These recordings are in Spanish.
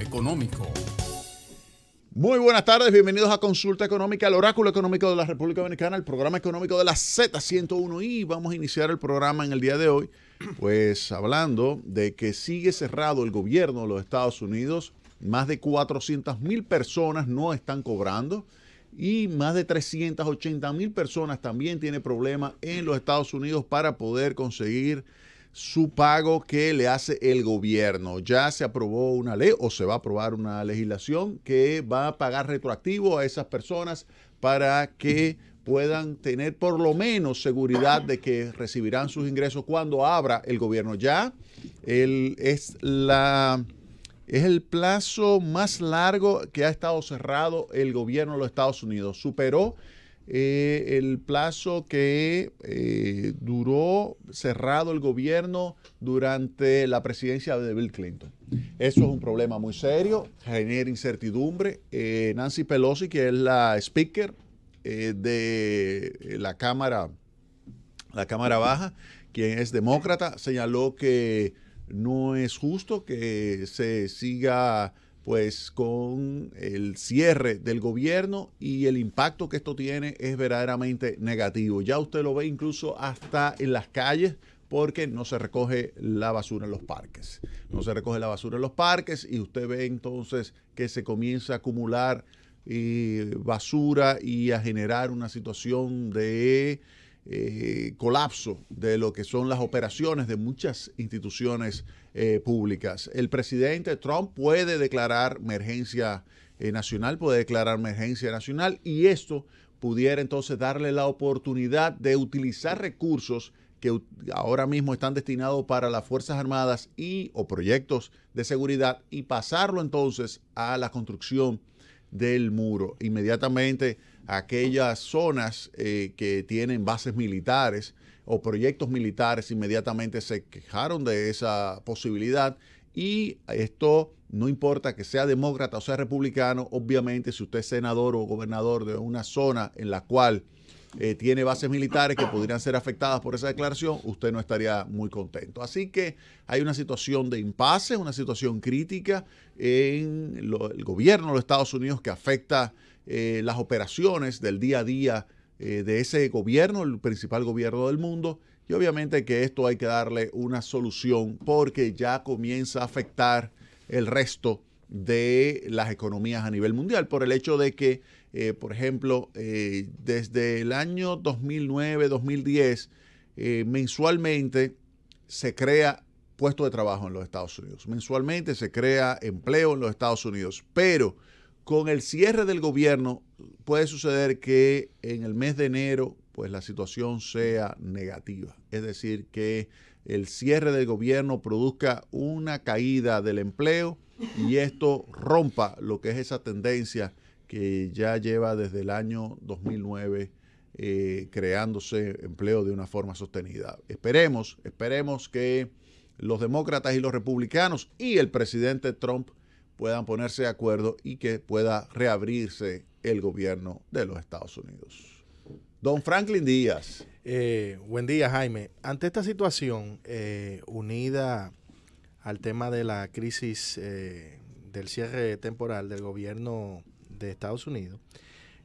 económico. Muy buenas tardes, bienvenidos a Consulta Económica, el Oráculo Económico de la República Dominicana, el programa económico de la Z101 y vamos a iniciar el programa en el día de hoy, pues hablando de que sigue cerrado el gobierno de los Estados Unidos, más de 400 mil personas no están cobrando y más de 380 mil personas también tienen problemas en los Estados Unidos para poder conseguir su pago que le hace el gobierno. Ya se aprobó una ley o se va a aprobar una legislación que va a pagar retroactivo a esas personas para que puedan tener por lo menos seguridad de que recibirán sus ingresos cuando abra el gobierno. Ya es, la, es el plazo más largo que ha estado cerrado el gobierno de los Estados Unidos. Superó eh, el plazo que eh, duró cerrado el gobierno durante la presidencia de Bill Clinton. Eso es un problema muy serio, genera incertidumbre. Eh, Nancy Pelosi, que es la speaker de la Cámara, la Cámara Baja, quien es demócrata, señaló que no es justo que se siga pues con el cierre del gobierno y el impacto que esto tiene es verdaderamente negativo. Ya usted lo ve incluso hasta en las calles porque no se recoge la basura en los parques. No se recoge la basura en los parques y usted ve entonces que se comienza a acumular eh, basura y a generar una situación de eh, colapso de lo que son las operaciones de muchas instituciones eh, públicas. El presidente Trump puede declarar emergencia eh, nacional, puede declarar emergencia nacional y esto pudiera entonces darle la oportunidad de utilizar recursos que ahora mismo están destinados para las Fuerzas Armadas y o proyectos de seguridad y pasarlo entonces a la construcción del muro. Inmediatamente aquellas zonas eh, que tienen bases militares o proyectos militares inmediatamente se quejaron de esa posibilidad y esto no importa que sea demócrata o sea republicano, obviamente si usted es senador o gobernador de una zona en la cual eh, tiene bases militares que podrían ser afectadas por esa declaración, usted no estaría muy contento. Así que hay una situación de impasse, una situación crítica en el gobierno de los Estados Unidos que afecta eh, las operaciones del día a día eh, de ese gobierno, el principal gobierno del mundo. Y obviamente que esto hay que darle una solución porque ya comienza a afectar el resto de las economías a nivel mundial por el hecho de que, eh, por ejemplo, eh, desde el año 2009-2010, mensualmente se crea puesto de trabajo en los Estados Unidos. Mensualmente se crea empleo en los Estados Unidos, pero con el cierre del gobierno puede suceder que en el mes de enero pues la situación sea negativa, es decir, que el cierre del gobierno produzca una caída del empleo y esto rompa lo que es esa tendencia que ya lleva desde el año 2009 eh, creándose empleo de una forma sostenida. Esperemos, esperemos que los demócratas y los republicanos y el presidente Trump puedan ponerse de acuerdo y que pueda reabrirse el gobierno de los Estados Unidos. Don Franklin Díaz. Eh, buen día, Jaime. Ante esta situación eh, unida al tema de la crisis eh, del cierre temporal del gobierno de Estados Unidos,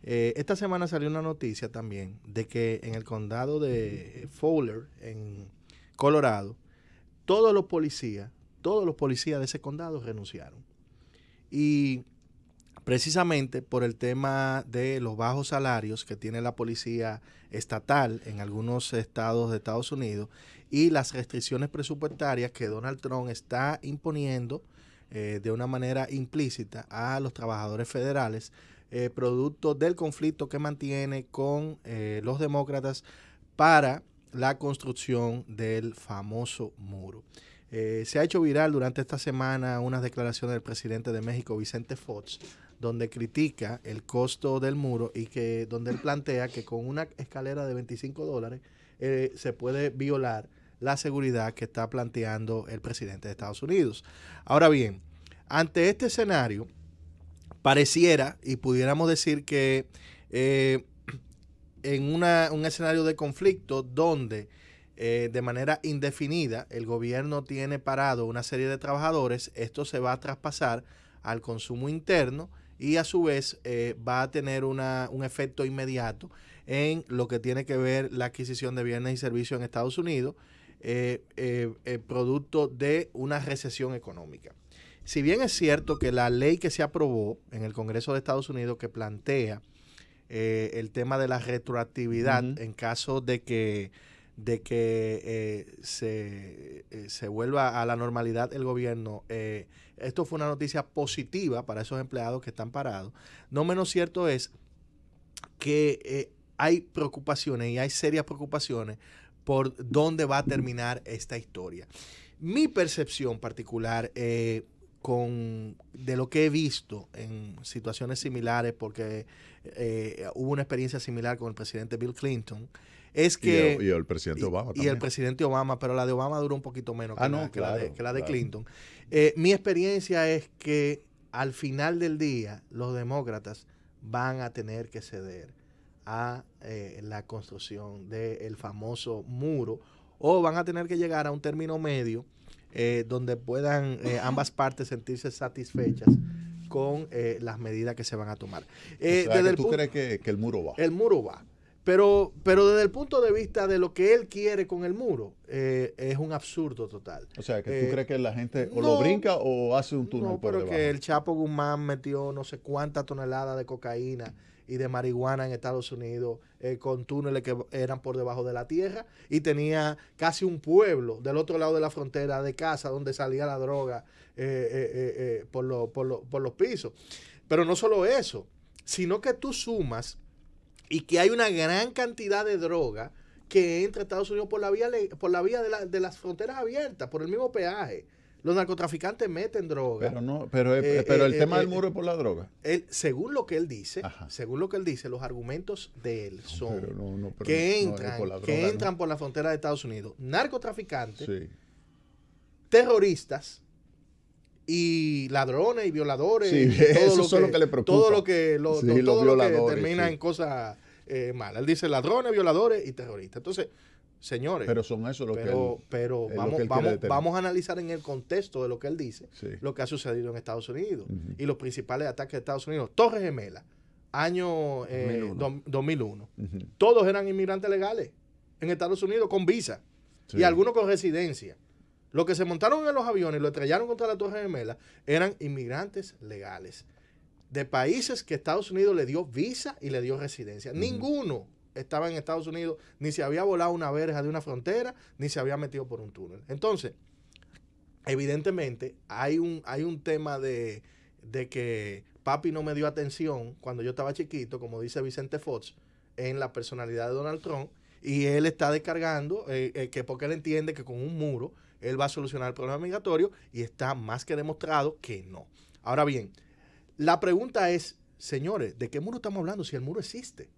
esta semana salió una noticia también de que en el condado de Fowler, en Colorado, todos los policías, todos los policías de ese condado renunciaron. Y precisamente por el tema de los bajos salarios que tiene la policía estatal en algunos estados de Estados Unidos y las restricciones presupuestarias que Donald Trump está imponiendo eh, de una manera implícita a los trabajadores federales, eh, producto del conflicto que mantiene con eh, los demócratas para la construcción del famoso muro. Eh, se ha hecho viral durante esta semana unas declaraciones del presidente de México, Vicente Fox, donde critica el costo del muro y que donde él plantea que con una escalera de 25 dólares eh, se puede violar la seguridad que está planteando el presidente de Estados Unidos. Ahora bien, ante este escenario, pareciera y pudiéramos decir que eh, en un escenario de conflicto donde eh, de manera indefinida. El gobierno tiene parado una serie de trabajadores. Esto se va a traspasar al consumo interno y a su vez eh, va a tener un efecto inmediato en lo que tiene que ver la adquisición de bienes y servicios en Estados Unidos, eh, producto de una recesión económica. Si bien es cierto que la ley que se aprobó en el Congreso de Estados Unidos que plantea el tema de la retroactividad en caso de que de que eh, eh, se, vuelva a la normalidad el gobierno. Eh, esto fue una noticia positiva para esos empleados que están parados. No menos cierto es que hay preocupaciones y hay serias preocupaciones por dónde va a terminar esta historia. Mi percepción particular con, de lo que he visto en situaciones similares, porque hubo una experiencia similar con el presidente Bill Clinton, es que... Y el, presidente Obama el presidente Obama, pero la de Obama duró un poquito menos ah, que, la, de, Clinton. Eh, mi experiencia es que al final del día los demócratas van a tener que ceder a eh, la construcción del famoso muro o van a tener que llegar a un término medio eh, donde puedan ambas partes sentirse satisfechas con las medidas que se van a tomar. ¿Tú crees que, el muro va? El muro va. Pero, pero desde el punto de vista de lo que él quiere con el muro, eh, es un absurdo total. O sea, que tú eh, crees que la gente o lo brinca o hace un túnel por pero que el Chapo Guzmán metió no sé cuántas toneladas de cocaína y de marihuana en Estados Unidos eh, con túneles que eran por debajo de la tierra y tenía casi un pueblo del otro lado de la frontera de casa donde salía la droga por, por, por los pisos. Pero no solo eso, sino que tú sumas y que hay una gran cantidad de droga que entra a Estados Unidos por la vía, por la vía de, las fronteras abiertas, por el mismo peaje. Los narcotraficantes meten droga. Pero pero, eh, eh, eh, el tema del muro es por la droga. según lo que él dice, según lo que él dice, los argumentos de él son que entran, por, la que entran por la frontera de Estados Unidos, narcotraficantes, terroristas, y ladrones y violadores. todo eso es lo que le preocupa. Todo lo que, lo, termina en cosas eh, malas. Él dice ladrones, violadores y terroristas. Entonces, señores. Pero son eso lo pero, que Pero vamos, vamos, a analizar en el contexto de lo que él dice, lo que ha sucedido en Estados Unidos y los principales ataques de Estados Unidos. Torres Gemela, año 2001. Eh, Todos eran inmigrantes legales en Estados Unidos con visa y algunos con residencia. Los que se montaron en los aviones y lo estrellaron contra la Torre Gemela eran inmigrantes legales de países que Estados Unidos le dio visa y le dio residencia. Ninguno estaba en Estados Unidos, ni se había volado una verja de una frontera, ni se había metido por un túnel. Entonces, evidentemente, hay un, hay un tema de, de que papi no me dio atención cuando yo estaba chiquito, como dice Vicente Fox, en la personalidad de Donald Trump, y él está descargando, eh, eh, que porque él entiende que con un muro él va a solucionar el problema migratorio y está más que demostrado que no. Ahora bien, la pregunta es, señores, ¿de qué muro estamos hablando si el muro existe?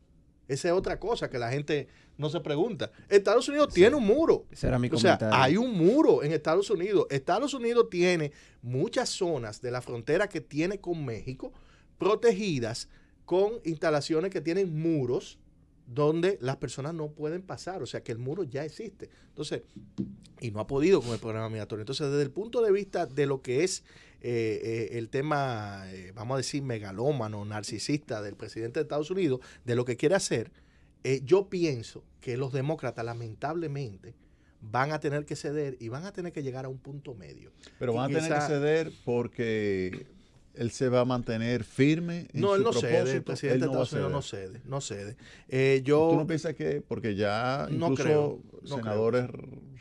Esa es otra cosa que la gente no se pregunta. Estados Unidos tiene un muro. o sea, hay un muro en Estados Unidos. Estados Unidos tiene muchas zonas de la frontera que tiene con México protegidas con instalaciones que tienen muros donde las personas no pueden pasar, o sea que el muro ya existe. Entonces, y no ha podido con el programa migratorio. Entonces, desde el punto de vista de lo que es eh, eh, el tema, eh, vamos a decir, megalómano, narcisista del presidente de Estados Unidos, de lo que quiere hacer, yo pienso que los demócratas, lamentablemente, van a tener que ceder y van a tener que llegar a un punto medio. Pero van a tener que ceder porque él se va a mantener firme. En no, su él no cede, el presidente de no Estados Unidos no cede, no cede. Eh, yo, ¿Tú no piensas que, porque ya incluso creo, senadores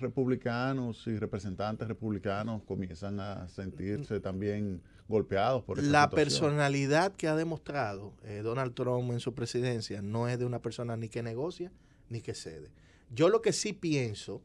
republicanos y representantes republicanos comienzan a sentirse también golpeados por La personalidad que ha demostrado eh, Donald Trump en su presidencia no es de una persona ni que negocia ni que cede. Yo lo que sí pienso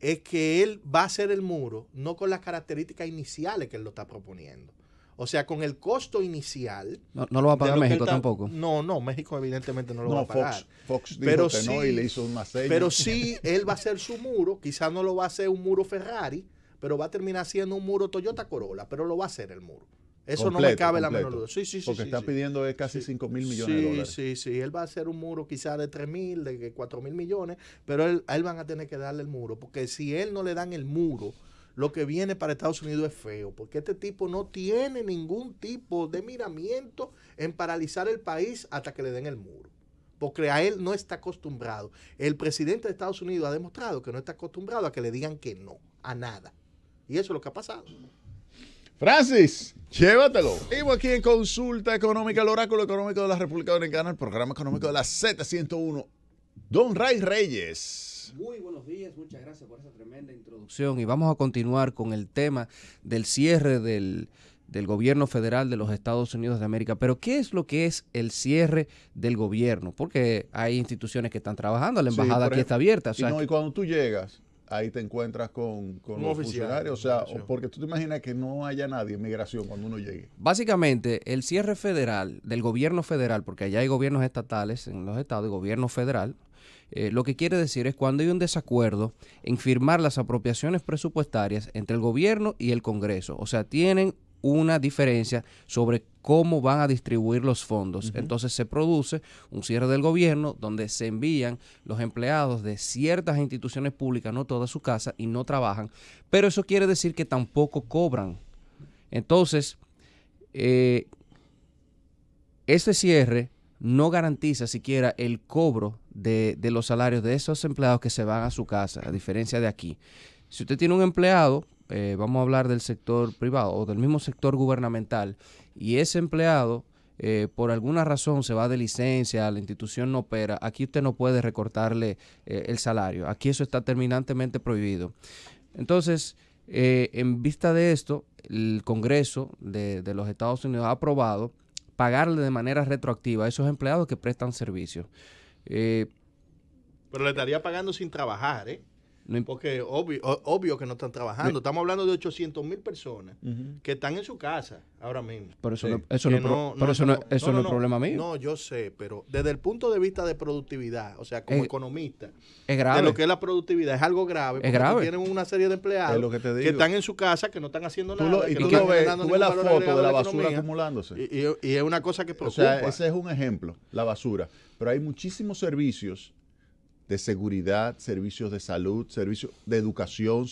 es que él va a ser el muro no con las características iniciales que él lo está proponiendo o sea, con el costo inicial. No, lo va a pagar México tampoco. No, no, México evidentemente no lo va a pagar. Fox, pero sí, hizo Pero sí, él va a hacer su muro. Quizás no lo va a hacer un muro Ferrari, pero va a terminar siendo un muro Toyota Corolla, pero lo va a hacer el muro. Eso no le cabe la menor duda. Sí, sí, sí. Porque está pidiendo es casi cinco 5 mil millones de dólares. Sí, sí, sí. Él va a hacer un muro quizás de 3 mil, de 4 mil millones, pero él, él van a tener que darle el muro. Porque si él no le dan el muro lo que viene para Estados Unidos es feo, porque este tipo no tiene ningún tipo de miramiento en paralizar el país hasta que le den el muro, porque a él no está acostumbrado. El presidente de Estados Unidos ha demostrado que no está acostumbrado a que le digan que no, a nada. Y eso es lo que ha pasado. Francis, llévatelo. Vivo aquí en Consulta Económica, el Oráculo Económico de la República Dominicana, el programa económico de la Z101. Don Ray Reyes muy buenos días, muchas gracias por esa tremenda introducción y vamos a continuar con el tema del cierre del, gobierno federal de los Estados Unidos de América. Pero ¿qué es lo que es el cierre del gobierno? Porque hay instituciones que están trabajando, la embajada aquí está abierta. y, cuando tú llegas, ahí te encuentras con, los funcionarios. O sea, porque tú te imaginas que no haya nadie en migración cuando uno llegue. Básicamente, el cierre federal del gobierno federal, porque allá hay gobiernos estatales en los estados y gobierno federal, eh, lo que quiere decir es cuando hay un desacuerdo en firmar las apropiaciones presupuestarias entre el gobierno y el Congreso. O sea, tienen una diferencia sobre cómo van a distribuir los fondos. Entonces se produce un cierre del gobierno donde se envían los empleados de ciertas instituciones públicas, no toda su casa, y no trabajan. Pero eso quiere decir que tampoco cobran. Entonces, este ese cierre no garantiza siquiera el cobro de, los salarios de esos empleados que se van a su casa, a diferencia de aquí. Si usted tiene un empleado, eh, vamos a hablar del sector privado o del mismo sector gubernamental, y ese empleado eh, por alguna razón se va de licencia, la institución no opera, aquí usted no puede recortarle eh, el salario, aquí eso está terminantemente prohibido. Entonces, en vista de esto, el Congreso de, de los Estados Unidos ha aprobado pagarle de manera retroactiva a esos empleados que prestan servicios. Eh, Pero le estaría pagando sin trabajar, ¿eh? No Porque obvio, obvio que no están trabajando. Estamos hablando de 800 mil personas que están en su casa ahora mismo. Pero eso, no, es problema mío. No, yo sé, pero desde el punto de vista de productividad, o sea, como economista, de lo que es la productividad, es algo grave. es grave. Tienen una serie de empleados que, están en su casa, que no están haciendo nada. Tú y tú, lo ves, tú la foto de la basura acumulándose. y, es una cosa que preocupa. O sea, ese es un ejemplo, la basura. Pero hay muchísimos servicios de seguridad, servicios de salud, servicios de educación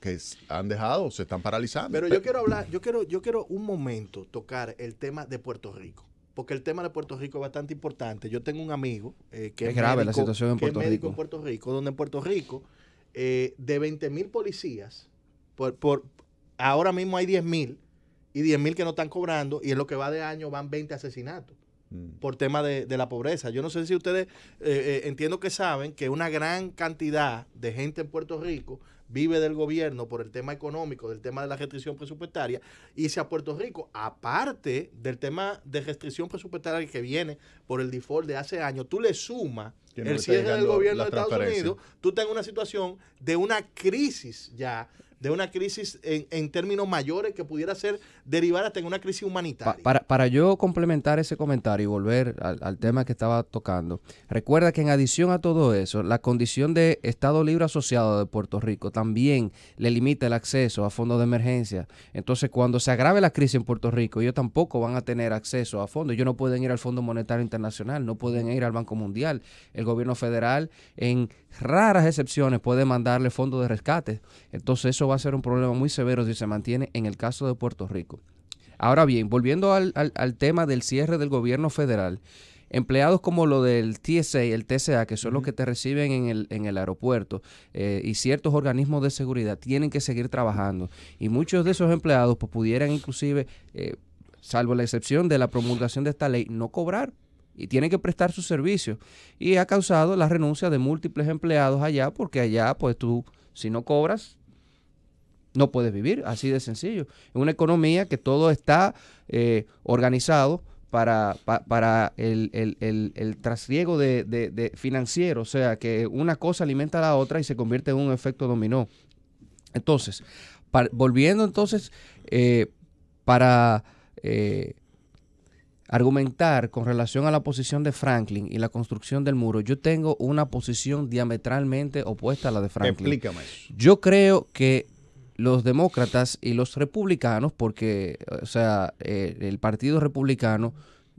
que han dejado, se están paralizando. Pero yo quiero hablar, yo quiero, yo quiero un momento tocar el tema de Puerto Rico, porque el tema de Puerto Rico es bastante importante. Yo tengo un amigo eh, que es, grave médico, la situación en Puerto, Rico. en Puerto Rico, donde en Puerto Rico eh, de 20 mil policías, por, ahora mismo hay 10 mil y 10 mil que no están cobrando y en lo que va de año van 20 asesinatos. Mm. por tema de, la pobreza. Yo no sé si ustedes, eh, eh, entiendo que saben que una gran cantidad de gente en Puerto Rico vive del gobierno por el tema económico, del tema de la restricción presupuestaria, y si a Puerto Rico, aparte del tema de restricción presupuestaria que viene por el default de hace años, tú le sumas el cierre del gobierno de Estados Unidos, tú estás en una situación de una crisis ya de una crisis en, términos mayores que pudiera ser derivada hasta en una crisis humanitaria. para, yo complementar ese comentario y volver al, al, tema que estaba tocando, recuerda que en adición a todo eso, la condición de Estado Libre Asociado de Puerto Rico también le limita el acceso a fondos de emergencia. Entonces, cuando se agrave la crisis en Puerto Rico, ellos tampoco van a tener acceso a fondos. Ellos no pueden ir al Fondo Monetario Internacional, no pueden ir al Banco Mundial. El gobierno federal, en raras excepciones, puede mandarle fondos de rescate. Entonces, eso va a ser un problema muy severo si se mantiene en el caso de Puerto Rico. Ahora bien, volviendo al, tema del cierre del gobierno federal, empleados como lo del TSA, el TSA, que son los que te reciben en el, aeropuerto, eh, y ciertos organismos de seguridad tienen que seguir trabajando. Y muchos de esos empleados pues, pudieran inclusive, eh, salvo la excepción de la promulgación de esta ley, no cobrar y tienen que prestar sus servicios. Y ha causado la renuncia de múltiples empleados allá, porque allá pues tú, si no cobras, no puedes vivir, así de sencillo. En una economía que todo está eh, organizado para, para el, el, trasriego de, financiero, o sea, que una cosa alimenta a la otra y se convierte en un efecto dominó. Entonces, volviendo entonces eh, para... Eh, argumentar con relación a la posición de Franklin y la construcción del muro, yo tengo una posición diametralmente opuesta a la de Franklin. Explícame. Yo creo que los demócratas y los republicanos, porque, o sea, eh, el Partido Republicano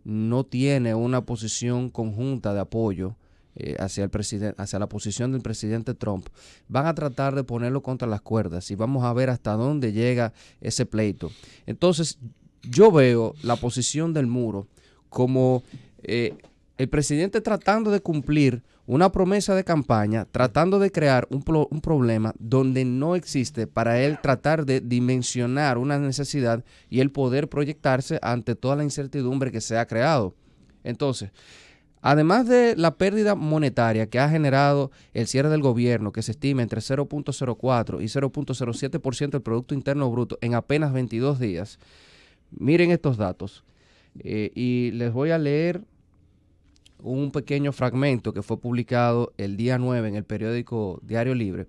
no tiene una posición conjunta de apoyo eh, hacia, el presidente, hacia la posición del presidente Trump, van a tratar de ponerlo contra las cuerdas y vamos a ver hasta dónde llega ese pleito. Entonces, yo veo la posición del muro como eh, el presidente tratando de cumplir una promesa de campaña tratando de crear un, problema donde no existe para él tratar de dimensionar una necesidad y el poder proyectarse ante toda la incertidumbre que se ha creado. Entonces, además de la pérdida monetaria que ha generado el cierre del gobierno, que se estima entre 0.04 y 0.07% del Producto Interno Bruto en apenas 22 días, miren estos datos. Eh, y les voy a leer un pequeño fragmento que fue publicado el día 9 en el periódico Diario Libre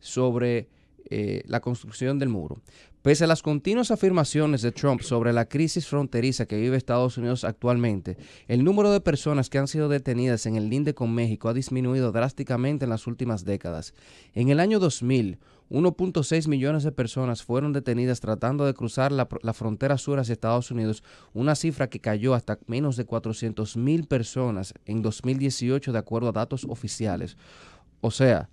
sobre eh, la construcción del muro. Pese a las continuas afirmaciones de Trump sobre la crisis fronteriza que vive Estados Unidos actualmente, el número de personas que han sido detenidas en el linde con México ha disminuido drásticamente en las últimas décadas. En el año 2000, 1.6 millones de personas fueron detenidas tratando de cruzar la, frontera sur hacia Estados Unidos, una cifra que cayó hasta menos de 400 mil personas en 2018 de acuerdo a datos oficiales. O sea,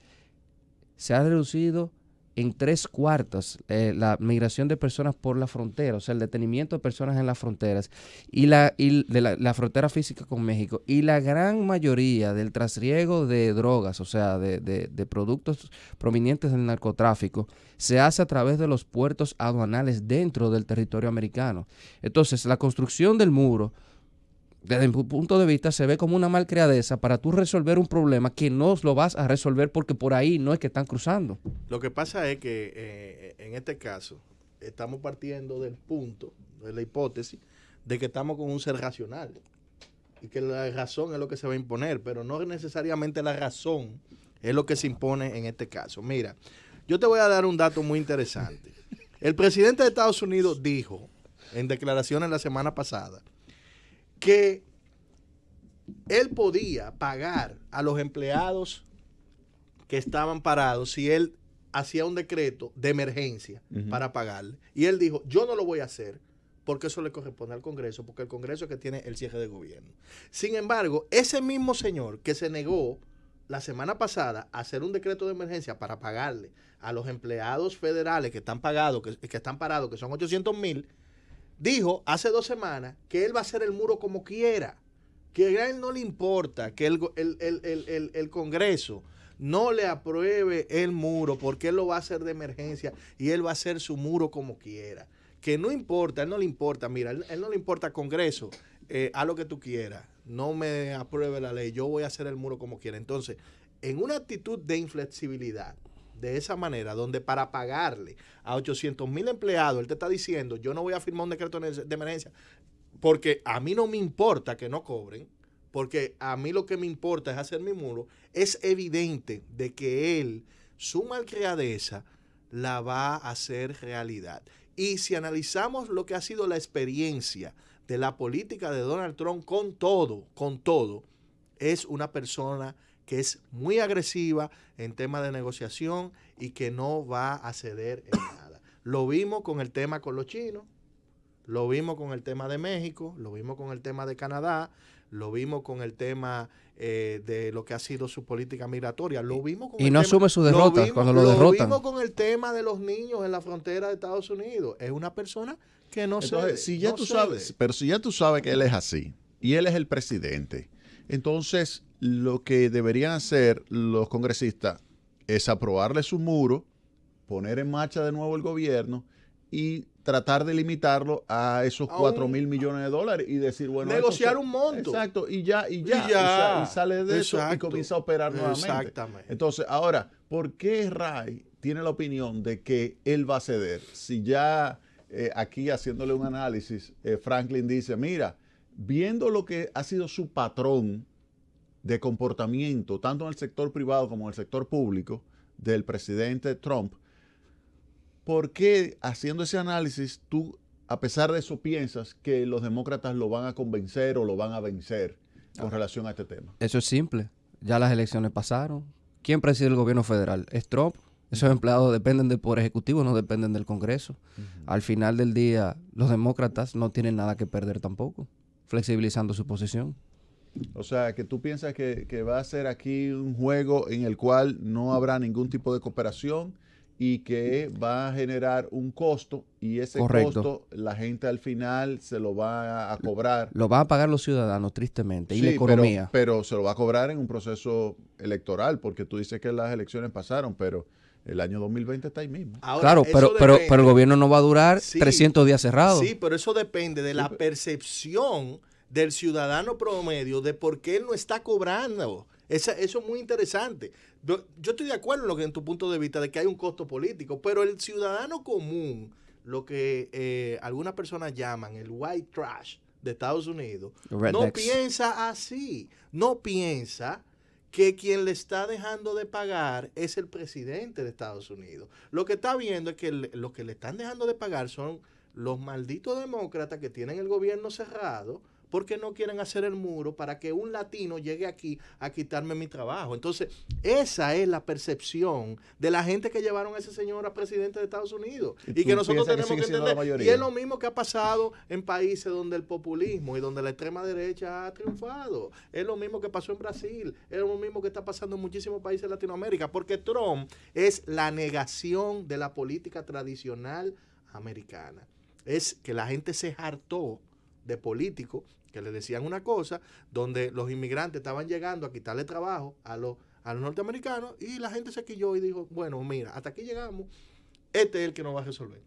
se ha reducido en tres cuartos eh, la migración de personas por la frontera, o sea, el detenimiento de personas en las fronteras y la, la, frontera física con México y la gran mayoría del trasriego de drogas, o sea, de, de productos provenientes del narcotráfico, se hace a través de los puertos aduanales dentro del territorio americano. Entonces, la construcción del muro desde mi punto de vista, se ve como una malcriadeza para tú resolver un problema que no lo vas a resolver porque por ahí no es que están cruzando. Lo que pasa es que eh, en este caso estamos partiendo del punto, de la hipótesis, de que estamos con un ser racional y que la razón es lo que se va a imponer, pero no necesariamente la razón es lo que se impone en este caso. Mira, yo te voy a dar un dato muy interesante. El presidente de Estados Unidos dijo en declaraciones la semana pasada, que él podía pagar a los empleados que estaban parados si él hacía un decreto de emergencia para pagarle. Y él dijo, yo no lo voy a hacer porque eso le corresponde al Congreso, porque el Congreso es que tiene el cierre de gobierno. Sin embargo, ese mismo señor que se negó la semana pasada a hacer un decreto de emergencia para pagarle a los empleados federales que están pagados, que, que están parados, que son 800 mil, dijo hace dos semanas que él va a hacer el muro como quiera, que a él no le importa que el, Congreso no le apruebe el muro porque él lo va a hacer de emergencia y él va a hacer su muro como quiera. Que no importa, él no le importa, mira, a él, no le importa Congreso, eh, A lo que tú quieras, no me apruebe la ley, yo voy a hacer el muro como quiera. Entonces, en una actitud de inflexibilidad, de esa manera, donde para pagarle a 800 mil empleados, él te está diciendo, yo no voy a firmar un decreto de emergencia, porque a mí no me importa que no cobren, porque a mí lo que me importa es hacer mi muro, es evidente de que él, su malcriadeza, la va a hacer realidad. Y si analizamos lo que ha sido la experiencia de la política de Donald Trump con todo, con todo, es una persona que es muy agresiva en tema de negociación y que no va a ceder en nada. Lo vimos con el tema con los chinos, lo vimos con el tema de México, lo vimos con el tema de Canadá, lo vimos con el tema eh, de lo que ha sido su política migratoria, lo vimos con y no asume su derrota cuando lo, derrota. derrotan. Lo vimos con el tema de los niños en la frontera de Estados Unidos. Es una persona que no se Si ya tú sabes, pero si ya tú sabes que él es así y él es el presidente entonces, lo que deberían hacer los congresistas es aprobarle su muro, poner en marcha de nuevo el gobierno y tratar de limitarlo a esos 4 mil millones de dólares y decir, bueno... Negociar un monto. Exacto, y ya, y ya, sale de eso y comienza a operar nuevamente. Exactamente. Entonces, ahora, ¿por qué Ray tiene la opinión de que él va a ceder? Si ya eh, aquí haciéndole un análisis, eh, Franklin dice, mira, viendo lo que ha sido su patrón de comportamiento, tanto en el sector privado como en el sector público, del presidente Trump, ¿por qué haciendo ese análisis tú, a pesar de eso, piensas que los demócratas lo van a convencer o lo van a vencer con ah. relación a este tema? Eso es simple. Ya las elecciones pasaron. ¿Quién preside el gobierno federal? ¿Es Trump? Esos empleados dependen del Poder Ejecutivo, no dependen del Congreso. Al final del día, los demócratas no tienen nada que perder tampoco flexibilizando su posición. O sea, que tú piensas que, va a ser aquí un juego en el cual no habrá ningún tipo de cooperación y que va a generar un costo y ese costo la gente al final se lo va a cobrar. Lo van a pagar los ciudadanos, tristemente, y la economía. Pero, pero se lo va a cobrar en un proceso electoral, porque tú dices que las elecciones pasaron, pero el año 2020 está ahí mismo. claro, pero, pero, el gobierno no va a durar 300 días cerrados. Sí, pero eso depende de la percepción del ciudadano promedio de por qué él no está cobrando. Esa, eso es muy interesante. Yo, estoy de acuerdo en, lo que, en tu punto de vista de que hay un costo político, pero el ciudadano común, lo que eh, algunas personas llaman el white trash de Estados Unidos, no piensa así, no piensa que quien le está dejando de pagar es el presidente de Estados Unidos. Lo que está viendo es que los lo que le están dejando de pagar son los malditos demócratas que tienen el gobierno cerrado, ¿Por qué no quieren hacer el muro para que un latino llegue aquí a quitarme mi trabajo. Entonces, esa es la percepción de la gente que llevaron a ese señor a presidente de Estados Unidos. Y, que nosotros tenemos que, que entender. Y es lo mismo que ha pasado en países donde el populismo y donde la extrema derecha ha triunfado. Es lo mismo que pasó en Brasil. Es lo mismo que está pasando en muchísimos países de Latinoamérica. Porque Trump es la negación de la política tradicional americana. Es que la gente se hartó de políticos que le decían una cosa, donde los inmigrantes estaban llegando a quitarle trabajo a los, a los norteamericanos y la gente se quilló y dijo, bueno, mira, hasta aquí llegamos, este es el que nos va a resolver.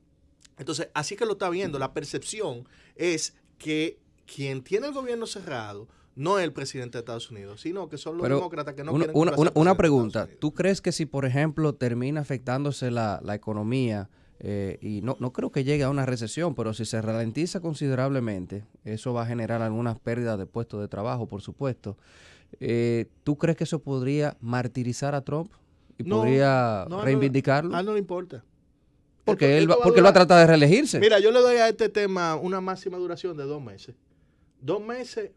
Entonces, así que lo está viendo, la percepción es que quien tiene el gobierno cerrado no es el presidente de Estados Unidos, sino que son los demócratas que no una, quieren... pregunta, ¿tú crees que si, por ejemplo, termina afectándose la economía, eh, y no, no creo que llegue a una recesión, pero si se ralentiza considerablemente, eso va a generar algunas pérdidas de puestos de trabajo, por supuesto. Eh, ¿Tú crees que eso podría martirizar a Trump y podría reivindicarlo? No, no le importa. Porque él va, porque tratar de reelegirse. Mira, yo le doy a este tema una máxima duración de dos meses. Dos meses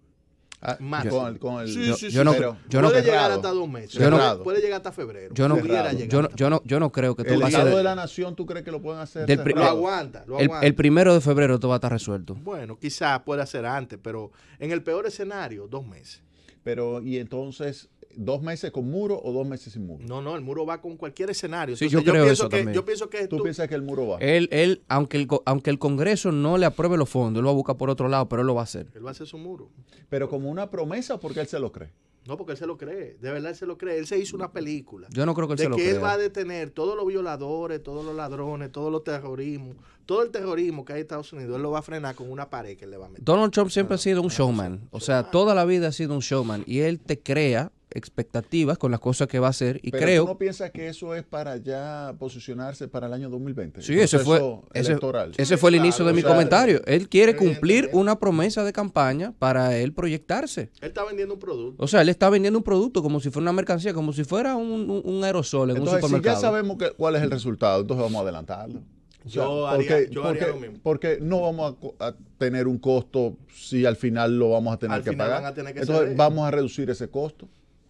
Ah, más. Yo, con, con el, yo, no, pero yo puede llegar hasta dos meses. Yo no, puede llegar hasta febrero. Yo no, yo no, yo no, yo no creo que tú el vas a de la nación, ¿tú crees que lo pueden hacer? Del lo aguanta. Lo El, el, primero de febrero todo va a estar resuelto. Bueno, quizás pueda ser antes, pero en el peor escenario, dos meses. Pero, y entonces, dos meses con muro o dos meses sin muro. No, no, el muro va con cualquier escenario. Sí, yo, creo pienso eso que, también. Yo pienso que tú, piensas que el muro va. Él, él aunque, el, aunque el Congreso no le apruebe los fondos, él lo va a buscar por otro lado, pero él lo va a hacer. Él va a hacer su muro. Pero como una promesa porque él se lo cree. No, porque él se lo cree. De verdad él se lo cree. Él se hizo una película. Yo no creo que él se lo que él va a detener todos los violadores, todos los ladrones, todos los terrorismos, todo el terrorismo que hay en Estados Unidos. Él lo va a frenar con una pared que él le va a meter. Donald Trump siempre ha sido un showman. o sea, toda la vida ha sido un showman. Y él te crea expectativas con las cosas que va a hacer y creo... ¿tú no piensa que eso es para ya posicionarse para el año 2020? Sí, ese fue, ese, ese, fue el inicio de mi comentario. Él quiere eh, cumplir eh, eh. una promesa de campaña para él proyectarse. Él está vendiendo un producto. O sea, él está vendiendo un producto como si fuera una mercancía, como si fuera un, aerosol en un supermercado. Si ya sabemos que, cuál es el resultado, entonces vamos a adelantarlo. yo, haría, porque, yo haría lo mismo. Porque no vamos a, tener un costo si al final lo vamos a tener que pagar. Entonces, vamos a reducir ese costo.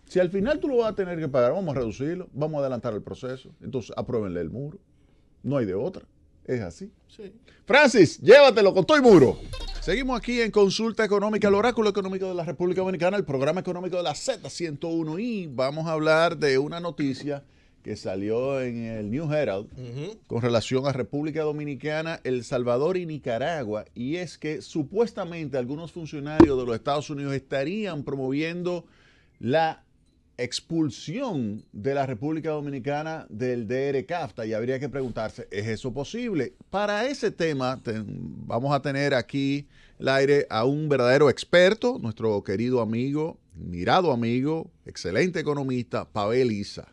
Si al final tú lo vas a tener que pagar, vamos a reducirlo, vamos a adelantar el proceso. Entonces, apruébenle el muro. No hay de otra. Es así. Sí. Francis, llévatelo con todo muro. Seguimos aquí en Consulta Económica, el Oráculo Económico de la República Dominicana, el programa económico de la Z101 y vamos a hablar de una noticia que salió en el New Herald con relación a República Dominicana, El Salvador y Nicaragua, y es que supuestamente algunos funcionarios de los Estados Unidos estarían promoviendo la expulsión de la República Dominicana del DR Cafta y habría que preguntarse, ¿es eso posible? Para ese tema vamos a tener aquí el aire a un verdadero experto, nuestro querido amigo, mirado amigo, excelente economista, Pavel Isa.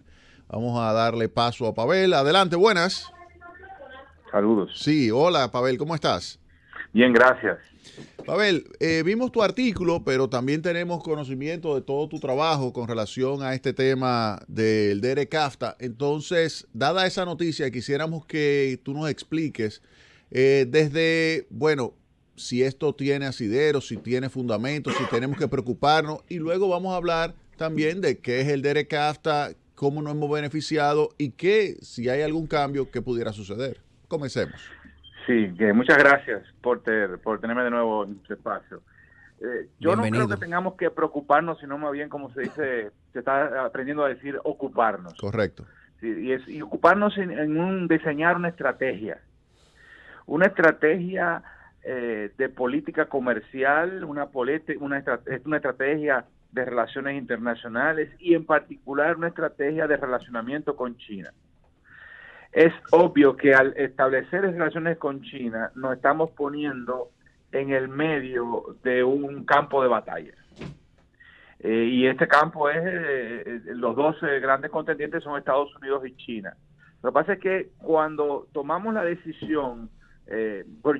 Vamos a darle paso a Pavel. Adelante, buenas. Saludos. Sí, hola Pavel, ¿cómo estás? Bien, gracias. Pavel, eh, vimos tu artículo, pero también tenemos conocimiento de todo tu trabajo con relación a este tema del Kafta. Entonces, dada esa noticia, quisiéramos que tú nos expliques eh, desde, bueno, si esto tiene asidero, si tiene fundamentos, si tenemos que preocuparnos. Y luego vamos a hablar también de qué es el Kafta, cómo nos hemos beneficiado y qué, si hay algún cambio que pudiera suceder. Comencemos. Sí, muchas gracias por, tenerme de nuevo en este espacio. Eh, yo no creo que tengamos que preocuparnos, sino más bien, como se dice, se está aprendiendo a decir ocuparnos. Correcto. y, es, ocuparnos en, un, diseñar una estrategia. Una estrategia eh, de política comercial, una, política, una estrategia de relaciones internacionales y en particular una estrategia de relacionamiento con China es obvio que al establecer relaciones con China nos estamos poniendo en el medio de un campo de batalla. Eh, y este campo es, eh, eh, los dos grandes contendientes son Estados Unidos y China. Lo que pasa es que cuando tomamos la decisión, pues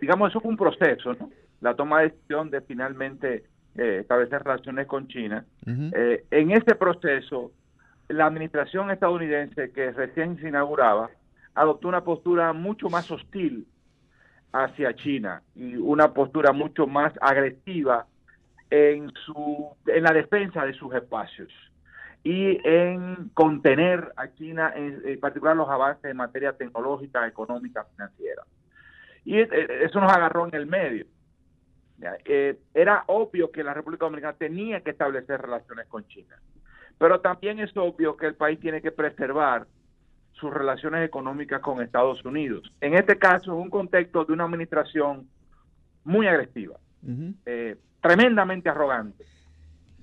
digamos, eso fue un proceso, la toma de decisión de finalmente establecer relaciones con China. en este proceso la administración estadounidense que recién se inauguraba adoptó una postura mucho más hostil hacia China y una postura mucho más agresiva en su en la defensa de sus espacios y en contener a China en, particular los avances en materia tecnológica, económica, financiera. Y eh, eso nos agarró en el medio. Eh, era obvio que la República Dominicana tenía que establecer relaciones con China pero también es obvio que el país tiene que preservar sus relaciones económicas con Estados Unidos. En este caso, es un contexto de una administración muy agresiva, eh, tremendamente arrogante,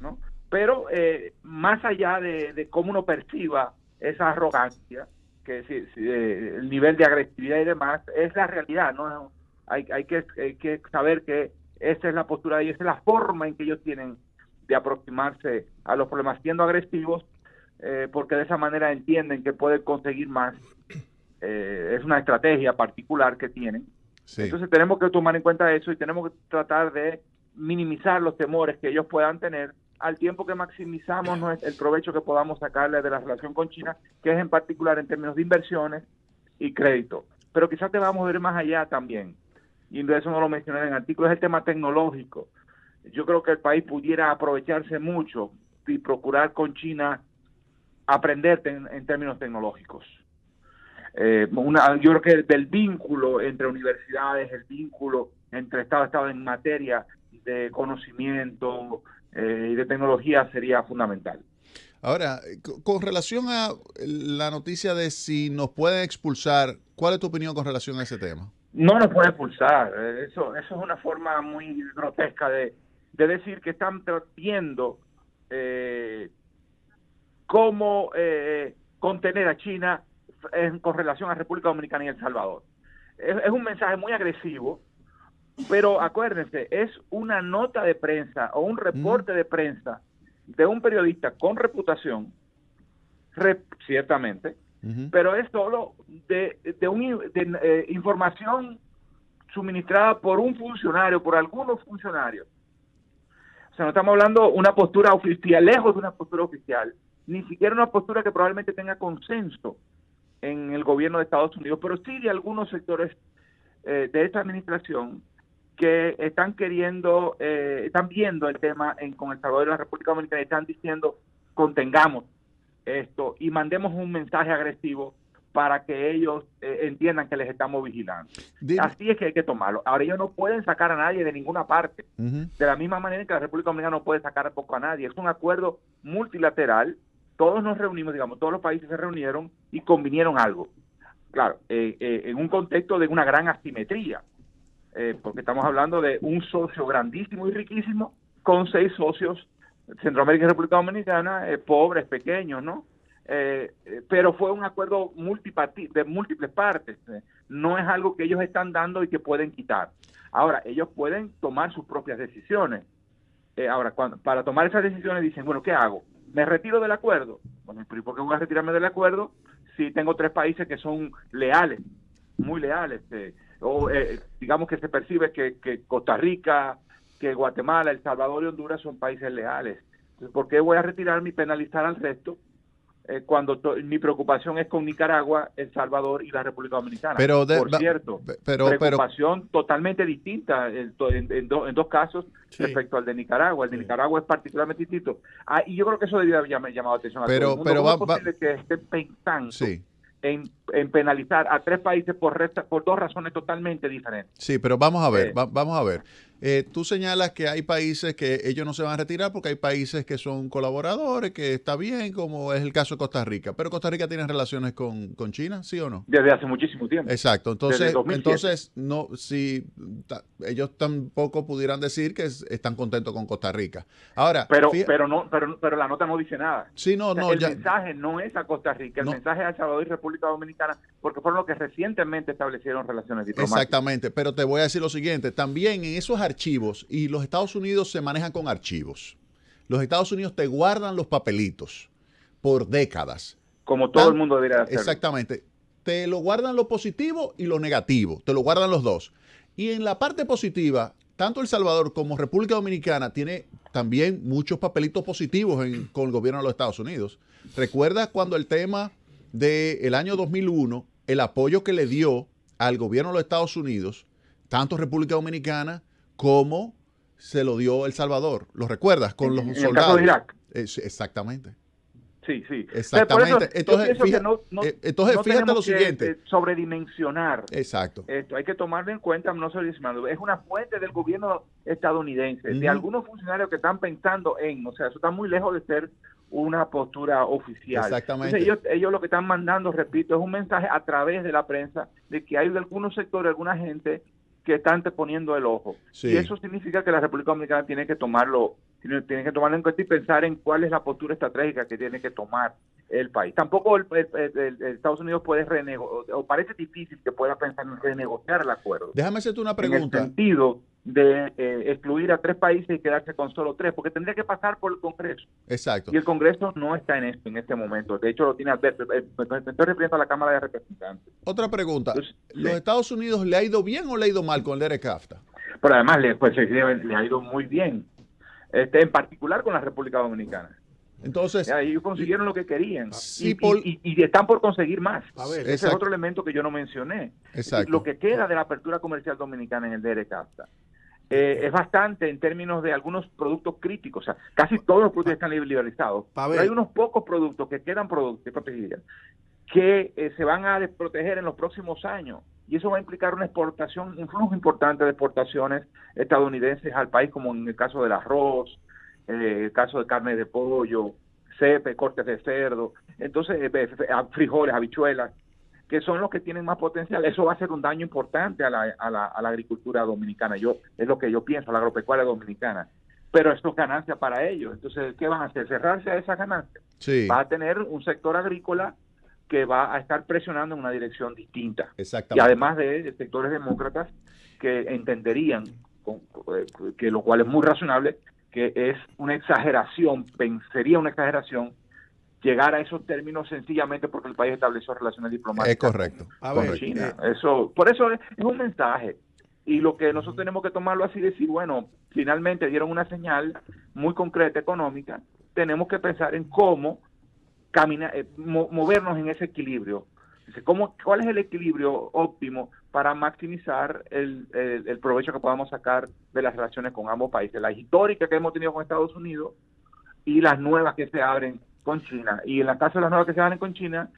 ¿no? Pero eh, más allá de, cómo uno perciba esa arrogancia, que eh, el nivel de agresividad y demás, es la realidad, ¿no? Hay, que, que saber que esa es la postura y esa es la forma en que ellos tienen de aproximarse a los problemas siendo agresivos, eh, porque de esa manera entienden que pueden conseguir más. Eh, es una estrategia particular que tienen. Entonces tenemos que tomar en cuenta eso y tenemos que tratar de minimizar los temores que ellos puedan tener al tiempo que maximizamos el provecho que podamos sacarle de la relación con China, que es en particular en términos de inversiones y crédito. Pero quizás te vamos a ir más allá también, y de eso no lo mencioné en el artículo, es el tema tecnológico yo creo que el país pudiera aprovecharse mucho y procurar con China aprender en términos tecnológicos. Eh, yo creo que el vínculo entre universidades, el vínculo entre Estado-Estado en materia de conocimiento eh, y de tecnología sería fundamental. Ahora, con relación a la noticia de si nos puede expulsar, ¿cuál es tu opinión con relación a ese tema? No nos puede expulsar. Eh, eso, eso es una forma muy grotesca de, de decir que están tratando eh, cómo eh, contener a China en, con relación a República Dominicana y El Salvador. Es, un mensaje muy agresivo, pero acuérdense, es una nota de prensa o un reporte mm. de prensa de un periodista con reputación, ciertamente, pero es solo de, de, un, eh, información suministrada por un funcionario, por algunos funcionarios, o sea, no estamos hablando una postura oficial, lejos de una postura oficial, ni siquiera una postura que probablemente tenga consenso en el gobierno de Estados Unidos, pero sí de algunos sectores eh, de esta administración que están queriendo, eh, están viendo el tema en, con El Salvador de la República Dominicana y están diciendo contengamos esto y mandemos un mensaje agresivo para que ellos eh, entiendan que les estamos vigilando. Así es que hay que tomarlo. Ahora ellos no pueden sacar a nadie de ninguna parte, de la misma manera que la República Dominicana no puede sacar a poco a nadie. Es un acuerdo multilateral. Todos nos reunimos, digamos, todos los países se reunieron y convinieron algo. Claro, eh, eh, en un contexto de una gran asimetría, porque estamos hablando de un socio grandísimo y riquísimo con seis socios, Centroamérica y República Dominicana, pobres, pequeños, ¿no? Eh, eh, pero fue un acuerdo de múltiples partes. Eh. No es algo que ellos están dando y que pueden quitar. Ahora, ellos pueden tomar sus propias decisiones. ahora, para tomar esas decisiones dicen, bueno, ¿qué hago? ¿Me retiro del acuerdo? Bueno, ¿por qué voy a retirarme del acuerdo si tengo tres países que son leales, muy leales? o digamos que se percibe que, que Costa Rica, que Guatemala, El Salvador y Honduras son países leales. Entonces, ¿por qué voy a retirarme y penalizar al resto eh, cuando mi preocupación es con Nicaragua, El Salvador y la República Dominicana. Pero Por cierto, pero, preocupación totalmente distinta en, dos casos respecto al de Nicaragua. El de Nicaragua es particularmente distinto. Ah, y yo creo que eso debió haber llamado atención a todo el mundo. Pero es posible que esté pensando En, penalizar a tres países por, por dos razones totalmente diferentes. Sí, pero vamos a ver, eh. vamos a ver. Eh, tú señalas que hay países que ellos no se van a retirar porque hay países que son colaboradores, que está bien, como es el caso de Costa Rica. Pero Costa Rica tiene relaciones con, China, ¿sí o no? Desde hace muchísimo tiempo. Exacto. Entonces, entonces no, si ellos tampoco pudieran decir que están contentos con Costa Rica. Ahora, pero, pero no, pero, pero la nota no dice nada. Sí, no, El mensaje no es a Costa Rica, el mensaje es a Salvador y República Dominicana, porque fueron los que recientemente establecieron relaciones diplomáticas. Exactamente. Pero te voy a decir lo siguiente: también en esos archivos y los Estados Unidos se manejan con archivos. Los Estados Unidos te guardan los papelitos por décadas. Como todo el mundo dirá. Hacer. Exactamente. Te lo guardan lo positivo y lo negativo. Te lo guardan los dos. Y en la parte positiva, tanto El Salvador como República Dominicana tiene también muchos papelitos positivos con el gobierno de los Estados Unidos. ¿Recuerdas cuando el tema del año 2001, el apoyo que le dio al gobierno de los Estados Unidos, tanto República Dominicana como se lo dio El Salvador. ¿Lo recuerdas? Con los soldados. el caso de Irak. Eh, exactamente. Sí, sí. Exactamente. entonces, eh, fíjate, lo siguiente. Eh, sobredimensionar. Exacto. Esto hay que tomarlo en cuenta, no Es una fuente del gobierno estadounidense, de algunos funcionarios que están pensando en, o sea, eso está muy lejos de ser una postura oficial. Exactamente. ellos, ellos lo que están mandando, repito, es un mensaje a través de la prensa de que hay de algunos sectores, alguna gente que están poniendo el ojo. Y eso significa que la República Dominicana tiene que tomarlo, tiene, que tomarlo en cuenta y pensar en cuál es la postura estratégica que tiene que tomar el país. Tampoco el, Estados Unidos puede renegociar, o parece difícil que pueda pensar en renegociar el acuerdo. Déjame hacerte una pregunta. En el sentido de eh, excluir a tres países y quedarse con solo tres, porque tendría que pasar por el Congreso. Exacto. Y el Congreso no está en esto en este momento. De hecho, lo tiene Alberto. Eh, me estoy refiriendo a la Cámara de Representantes. Otra pregunta. ¿Los Estados Unidos le ha ido bien o le ha ido mal con el CAFTA? Pero además le, pues, le ha ido muy bien, este, en particular con la República Dominicana. Entonces, ellos consiguieron lo que querían y, están por conseguir más. A ver, Ese es otro elemento que yo no mencioné. Exacto. Lo que queda de la apertura comercial dominicana en el DRCAFTA. Eh, es bastante en términos de algunos productos críticos. O sea, casi todos los productos están liberalizados. hay unos pocos productos que quedan protegidos que eh, se van a proteger en los próximos años. Y eso va a implicar una exportación, un flujo importante de exportaciones estadounidenses al país, como en el caso del arroz, eh, el caso de carne de pollo, cepe, cortes de cerdo, entonces frijoles, habichuelas que son los que tienen más potencial, eso va a ser un daño importante a la, a la, agricultura dominicana. Yo Es lo que yo pienso, la agropecuaria dominicana. Pero esto es ganancia para ellos. Entonces, ¿qué van a hacer? Cerrarse a esa ganancia, Va a tener un sector agrícola que va a estar presionando en una dirección distinta. Y además de, sectores demócratas que entenderían, eh, que lo cual es muy razonable, que es una exageración, sería una exageración llegar a esos términos sencillamente porque el país estableció relaciones diplomáticas. Es correcto. con China. Eh, eso, por eso es, un mensaje. Y lo que nosotros tenemos que tomarlo así, decir, bueno, finalmente dieron una señal muy concreta económica, tenemos que pensar en cómo caminar, eh, movernos en ese equilibrio. ¿Cómo, ¿Cuál es el equilibrio óptimo para maximizar el, el provecho que podamos sacar de las relaciones con ambos países? La histórica que hemos tenido con Estados Unidos y las nuevas que se abren con China. Y en la casa de las nuevas que se van con China,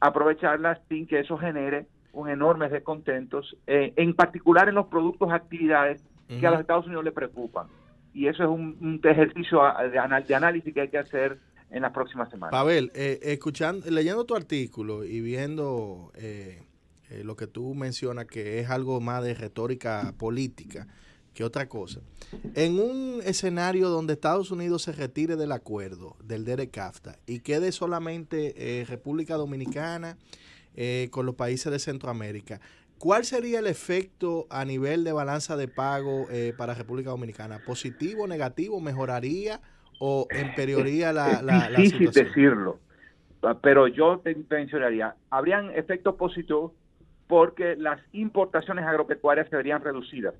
aprovecharlas sin que eso genere un enorme descontentos, eh, en particular en los productos, actividades que a los Estados Unidos le preocupan. Y eso es un, ejercicio de, análisis que hay que hacer en las próximas semanas. Pavel, eh, escuchando, leyendo tu artículo y viendo eh, lo que tú mencionas que es algo más de retórica política, que otra cosa. En un escenario donde Estados Unidos se retire del acuerdo del Derek AFTA y quede solamente eh, República Dominicana eh, con los países de Centroamérica, ¿cuál sería el efecto a nivel de balanza de pago eh, para República Dominicana? ¿Positivo, negativo? ¿Mejoraría o empeoraría la, situación? Es difícil decirlo, ah, pero yo te mencionaría, habrían efectos positivos porque las importaciones agropecuarias se verían reducidas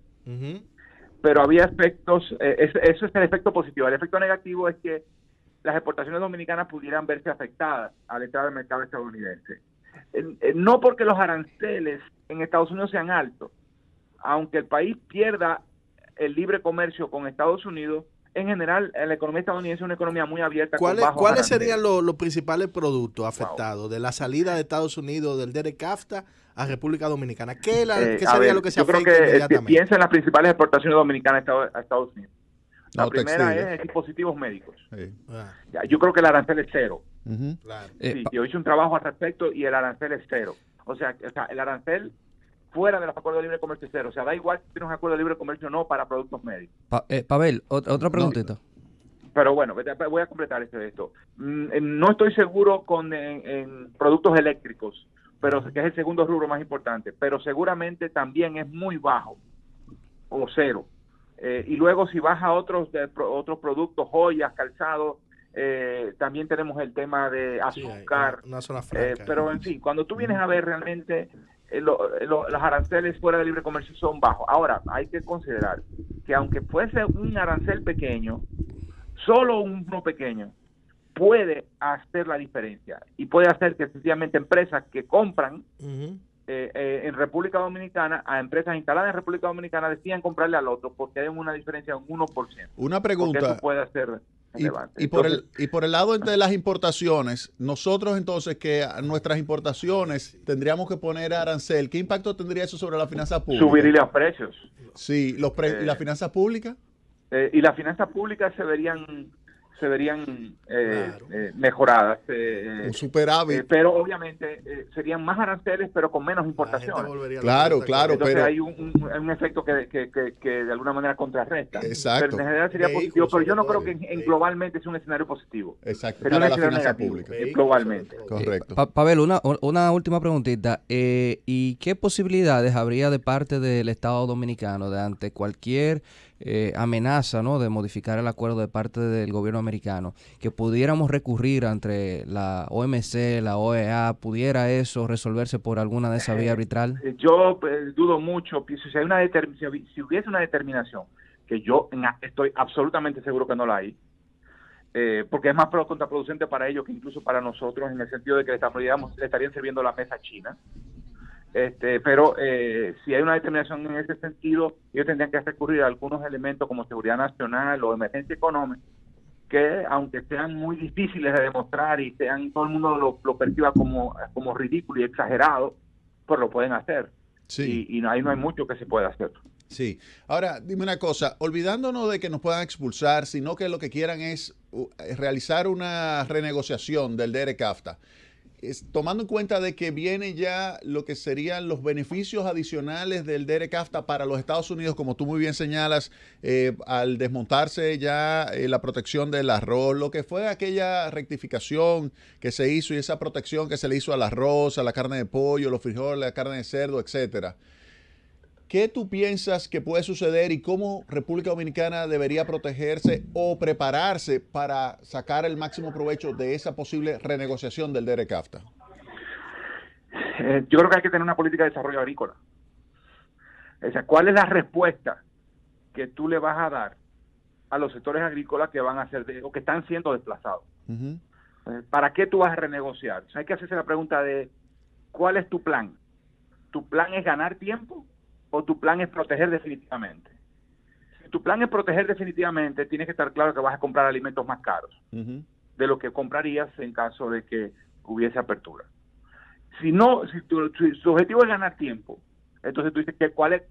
pero había aspectos, eh, eso es el efecto positivo. El efecto negativo es que las exportaciones dominicanas pudieran verse afectadas al entrar del mercado estadounidense. no porque los aranceles en Estados Unidos sean altos, aunque el país pierda el libre comercio con Estados Unidos, en general eh, la economía estadounidense es una economía muy abierta. ¿Cuáles, ¿cuáles serían los, principales productos afectados de la salida de Estados Unidos del DERECAFTA a República Dominicana. ¿Qué, eh, sería lo que se yo creo que eh, Piensa en las principales exportaciones dominicanas a Estados Unidos. La primera es dispositivos médicos. Yo creo que el arancel es cero. Eh, yo hice un trabajo al respecto y el arancel es cero. O sea, el arancel fuera de los acuerdos de libre comercio es cero. O sea, da igual si tienes un acuerdo de libre comercio o no para productos médicos. Pavel, otra, preguntita. pero bueno, voy a completar esto. Mm, no estoy seguro con productos eléctricos pero que es el segundo rubro más importante, pero seguramente también es muy bajo o cero. Eh, y luego si baja otros, de, otros productos, joyas, calzado eh, también tenemos el tema de azúcar. una eh, pero en fin, cuando tú vienes a mm. ver realmente los aranceles fuera de libre comercio son bajos. Ahora, hay que considerar que aunque fuese un arancel pequeño, solo uno pequeño, puede hacer la diferencia y puede hacer que sencillamente empresas que compran eh, eh, en República Dominicana, a empresas instaladas en República Dominicana, decían comprarle al otro porque hay una diferencia de un 1%. Una pregunta. puede hacer y, por el, y por el lado de las importaciones, nosotros entonces que nuestras importaciones tendríamos que poner arancel, ¿qué impacto tendría eso sobre la finanza pública? subiría los precios. Sí, los ¿y las eh, finanzas públicas? y las finanzas públicas se verían se verían eh, eh, mejoradas. Eh, un superávit. pero obviamente serían más aranceles, pero con menos importaciones. Claro, claro. Entonces hay un, efecto que, de alguna manera contrarresta. Exacto. Pero en general sería positivo, pero yo no creo que en, globalmente sea un escenario positivo. Exacto. Sería para la negativo, pública. globalmente. Correcto. Pavel, una, una última preguntita. ¿Y qué posibilidades habría de parte del Estado Dominicano de ante cualquier eh, amenaza ¿no? de modificar el acuerdo de parte del gobierno americano, que pudiéramos recurrir entre la OMC, la OEA, ¿pudiera eso resolverse por alguna de esas vías eh, arbitral? yo eh, dudo mucho, si, hay una si hubiese una determinación, que yo estoy absolutamente seguro que no la hay, porque es más contraproducente para ellos que incluso para nosotros, en el sentido de que le, estarían sirviendo la mesa China. Este, pero eh, si hay una determinación en ese sentido, ellos tendrían que recurrir a algunos elementos como seguridad nacional o emergencia económica, que aunque sean muy difíciles de demostrar y sean todo el mundo lo, perciba como, como ridículo y exagerado, pues lo pueden hacer. Sí. Y, ahí no hay mucho que se pueda hacer. Sí. Ahora, dime una cosa, olvidándonos de que nos puedan expulsar, sino que lo que quieran es eh, realizar una renegociación del DERECAFTA tomando en cuenta de que viene ya lo que serían los beneficios adicionales del Derek para los Estados Unidos, como tú muy bien señalas, eh, al desmontarse ya eh, la protección del arroz, lo que fue aquella rectificación que se hizo y esa protección que se le hizo al arroz, a la carne de pollo, los frijoles, la carne de cerdo, etcétera. ¿Qué tú piensas que puede suceder y cómo República Dominicana debería protegerse o prepararse para sacar el máximo provecho de esa posible renegociación del DRCAFTA? Eh, yo creo que hay que tener una política de desarrollo agrícola. O sea, ¿cuál es la respuesta que tú le vas a dar a los sectores agrícolas que van a ser o que están siendo desplazados? Eh, ¿Para qué tú vas a renegociar? hay que hacerse la pregunta de ¿cuál es tu plan? ¿Tu plan es ganar tiempo? o tu plan es proteger definitivamente. Si tu plan es proteger definitivamente, tienes que estar claro que vas a comprar alimentos más caros de lo que comprarías en caso de que hubiese apertura. Si no, si tu, objetivo es ganar tiempo, entonces tú dices que cuál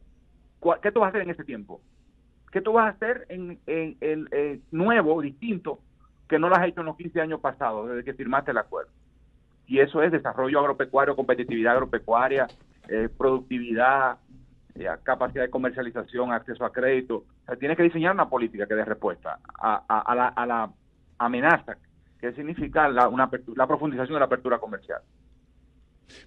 ¿qué tú vas a hacer en ese tiempo? ¿Qué tú vas a hacer en, el nuevo, distinto, que no lo has hecho en los 15 años pasados, desde que firmaste el acuerdo? Y eso es desarrollo agropecuario, competitividad agropecuaria, eh, productividad, eh, capacidad de comercialización, acceso a crédito. tienes que diseñar una política que dé respuesta a, la, amenaza que significa la, profundización de la apertura comercial.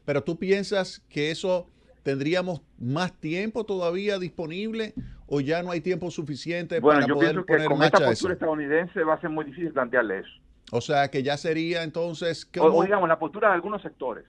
Pero tú piensas que eso tendríamos más tiempo todavía disponible o ya no hay tiempo suficiente bueno, para yo pienso que con esta postura estadounidense va a ser muy difícil plantearle eso. O sea, que ya sería entonces... o digamos, la postura de algunos sectores.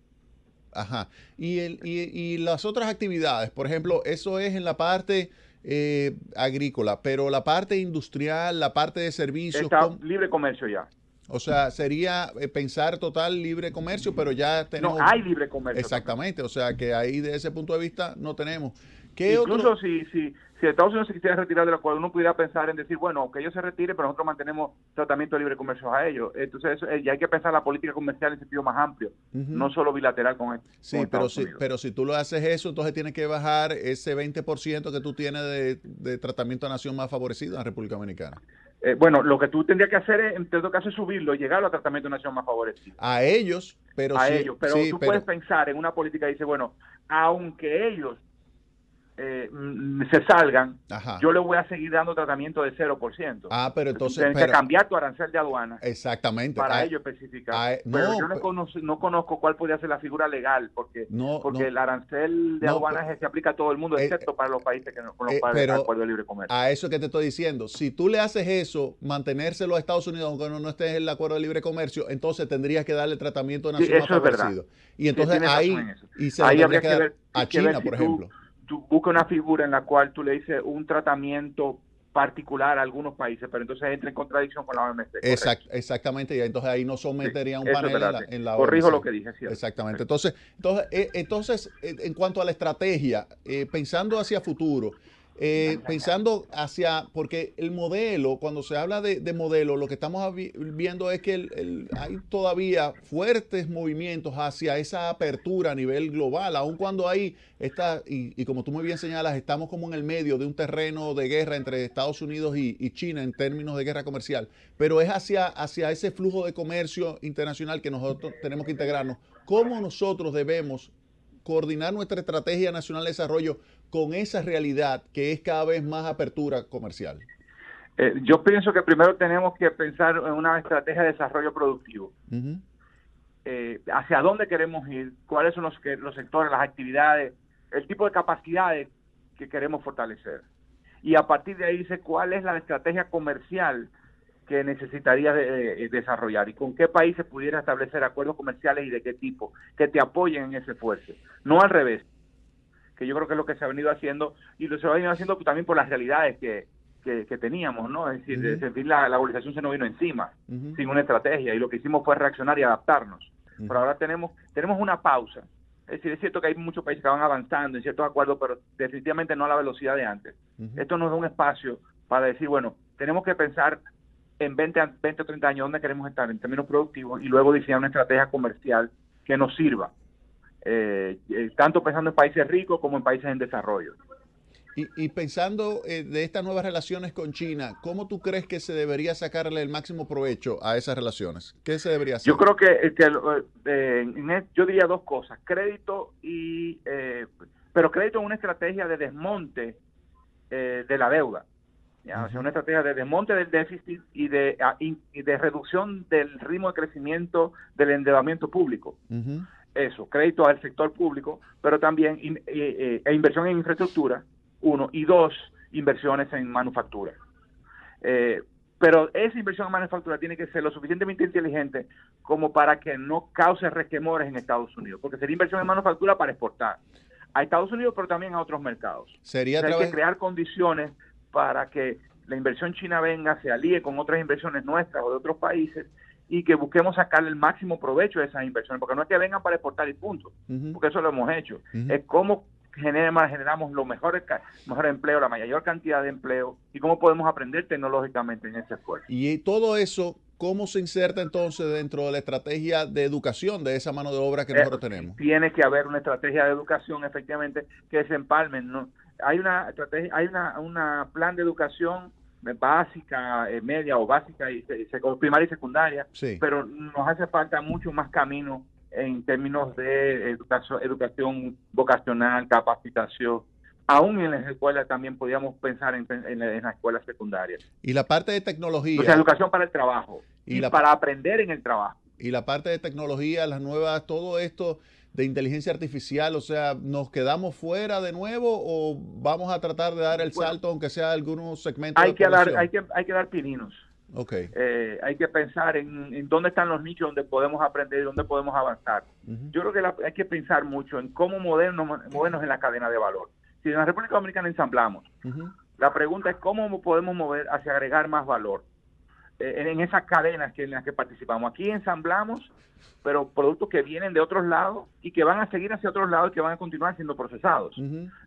Ajá. Y, el, y, las otras actividades, por ejemplo, eso es en la parte... Eh, agrícola, pero la parte industrial, la parte de servicios. Está libre comercio ya. O sea, sería eh, pensar total libre comercio, pero ya tenemos. No hay libre comercio. Exactamente, o sea que ahí de ese punto de vista no tenemos. Incluso si, si, si Estados Unidos se quisiera retirar del cual uno pudiera pensar en decir, bueno, aunque ellos se retiren, pero nosotros mantenemos tratamiento de libre comercio a ellos. Entonces, eh, ya hay que pensar la política comercial en sentido más amplio, no solo bilateral con esto. Sí, pero, si, pero si tú lo haces eso, entonces tienes que bajar ese 20% que tú tienes de, tratamiento a nación más favorecida en la República Dominicana. Eh, bueno, lo que tú tendrías que hacer es, en todo caso, es subirlo y llegarlo a tratamiento de nación más favorecido. A ellos, pero a ellos, pero tú puedes pensar en una política y dice, bueno, aunque ellos eh, mm, se salgan, yo le voy a seguir dando tratamiento de 0%. Ah, pero entonces... Tienes que cambiar tu arancel de aduana. Exactamente. Para ello especificar. no, yo no, conozco, cuál podría ser la figura legal, porque, porque el arancel de aduana se aplica a todo el mundo, eh, excepto para los países que no con el eh, acuerdo de libre comercio. A eso que te estoy diciendo, si tú le haces eso, mantenerse los Estados Unidos, aunque no, no estés en el acuerdo de libre comercio, entonces tendrías que darle tratamiento nacional eso es verdad. Y entonces ahí, habría que, a China, por ejemplo tú busca una figura en la cual tú le dices un tratamiento particular a algunos países, pero entonces entra en contradicción con la OMS. exactamente, y entonces ahí no sometería un panel en la, en Corrijo lo que dije, ¿cierto? Exactamente. Entonces, entonces, eh, entonces, en cuanto a la estrategia, eh, pensando hacia futuro, eh, pensando hacia, porque el modelo, cuando se habla de, modelo, lo que estamos viendo es que hay todavía fuertes movimientos hacia esa apertura a nivel global, aun cuando hay esta, y, como tú muy bien señalas, estamos como en el medio de un terreno de guerra entre Estados Unidos y, China en términos de guerra comercial, pero es hacia, hacia ese flujo de comercio internacional que nosotros tenemos que integrarnos. ¿Cómo nosotros debemos coordinar nuestra estrategia nacional de desarrollo con esa realidad que es cada vez más apertura comercial? Eh, yo pienso que primero tenemos que pensar en una estrategia de desarrollo productivo. Eh, ¿Hacia dónde queremos ir? ¿Cuáles son los, sectores, las actividades, el tipo de capacidades que queremos fortalecer? Y a partir de ahí dice cuál es la estrategia comercial que necesitaría eh, desarrollar y con qué países pudiera establecer acuerdos comerciales y de qué tipo, que te apoyen en ese esfuerzo, no al revés que yo creo que es lo que se ha venido haciendo y lo se ha venido haciendo también por las realidades que, teníamos, ¿no? Es decir, la, globalización se nos vino encima, sin una estrategia, y lo que hicimos fue reaccionar y adaptarnos. Pero ahora tenemos, tenemos una pausa. Es decir, es cierto que hay muchos países que van avanzando en ciertos acuerdos, pero definitivamente no a la velocidad de antes. Esto nos da un espacio para decir, bueno, tenemos que pensar en 20, 20 o 30 años dónde queremos estar en términos productivos y luego diseñar una estrategia comercial que nos sirva. Eh, eh, tanto pensando en países ricos como en países en desarrollo. Y, pensando eh, de estas nuevas relaciones con China, ¿cómo tú crees que se debería sacarle el máximo provecho a esas relaciones? ¿Qué se debería Yo creo que, eh, yo diría dos cosas, crédito y, pero crédito es una estrategia de desmonte de la deuda. ¿ya? una estrategia de desmonte del déficit y de, de reducción del ritmo de crecimiento del endeudamiento público eso, crédito al sector público, pero también eh, eh, e inversión en infraestructura, uno, y dos, inversiones en manufactura. Eh, pero esa inversión en manufactura tiene que ser lo suficientemente inteligente como para que no cause resquemores en Estados Unidos, porque sería inversión en manufactura para exportar a Estados Unidos, pero también a otros mercados. Sería que crear condiciones para que la inversión china venga, se alíe con otras inversiones nuestras o de otros países y que busquemos sacar el máximo provecho de esas inversiones, porque no es que vengan para exportar y punto, porque eso lo hemos hecho. Es cómo generamos, generamos los mejores mejor empleo, la mayor cantidad de empleo y cómo podemos aprender tecnológicamente en ese esfuerzo. Y todo eso, ¿cómo se inserta entonces dentro de la estrategia de educación de esa mano de obra que eh, nosotros tenemos? Tiene que haber una estrategia de educación efectivamente que se empalmen. ¿no? Hay una estrategia, hay una, plan de educación básica, eh, media o básica, y, primaria y secundaria, pero nos hace falta mucho más camino en términos de educación, vocacional, capacitación. Aún en las escuelas también podíamos pensar en, las escuelas secundarias. Y la parte de tecnología. O sea, educación para el trabajo y, para aprender en el trabajo. Y la parte de tecnología, las nuevas, todo esto de inteligencia artificial? O sea, ¿nos quedamos fuera de nuevo o vamos a tratar de dar el salto, aunque sea algunos segmentos? Hay, que, dar, hay, que, hay que dar pininos. Okay. Eh, hay que pensar en, dónde están los nichos donde podemos aprender, dónde podemos avanzar. Yo creo que hay que pensar mucho en cómo movernos, en la cadena de valor. Si en la República Dominicana ensamblamos, la pregunta es cómo podemos mover hacia agregar más valor en esas cadenas que, en las que participamos. Aquí ensamblamos, pero productos que vienen de otros lados y que van a seguir hacia otros lados y que van a continuar siendo procesados.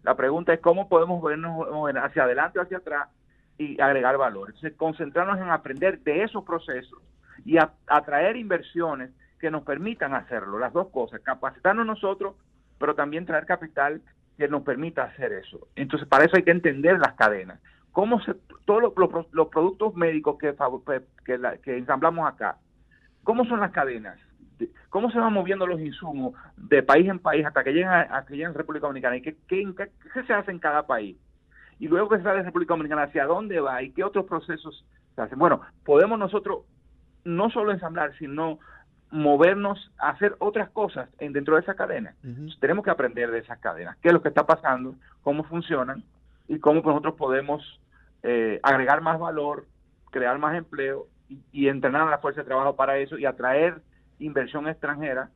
La pregunta es cómo podemos vernos hacia adelante o hacia atrás y agregar valor. Entonces, concentrarnos en aprender de esos procesos y atraer inversiones que nos permitan hacerlo, las dos cosas, capacitarnos nosotros, pero también traer capital que nos permita hacer eso. Entonces, para eso hay que entender las cadenas cómo se, todos los, productos médicos que, pues, que, ensamblamos acá, cómo son las cadenas, cómo se van moviendo los insumos de país en país hasta que llegan a, que llegan República Dominicana y qué, qué, se hace en cada país. Y luego que se sale de República Dominicana, ¿hacia dónde va y qué otros procesos se hacen? Bueno, podemos nosotros no solo ensamblar, sino movernos a hacer otras cosas dentro de esa cadena. tenemos que aprender de esas cadenas, qué es lo que está pasando, cómo funcionan y cómo nosotros podemos eh, agregar más valor, crear más empleo y, entrenar a la fuerza de trabajo para eso y atraer inversión extranjera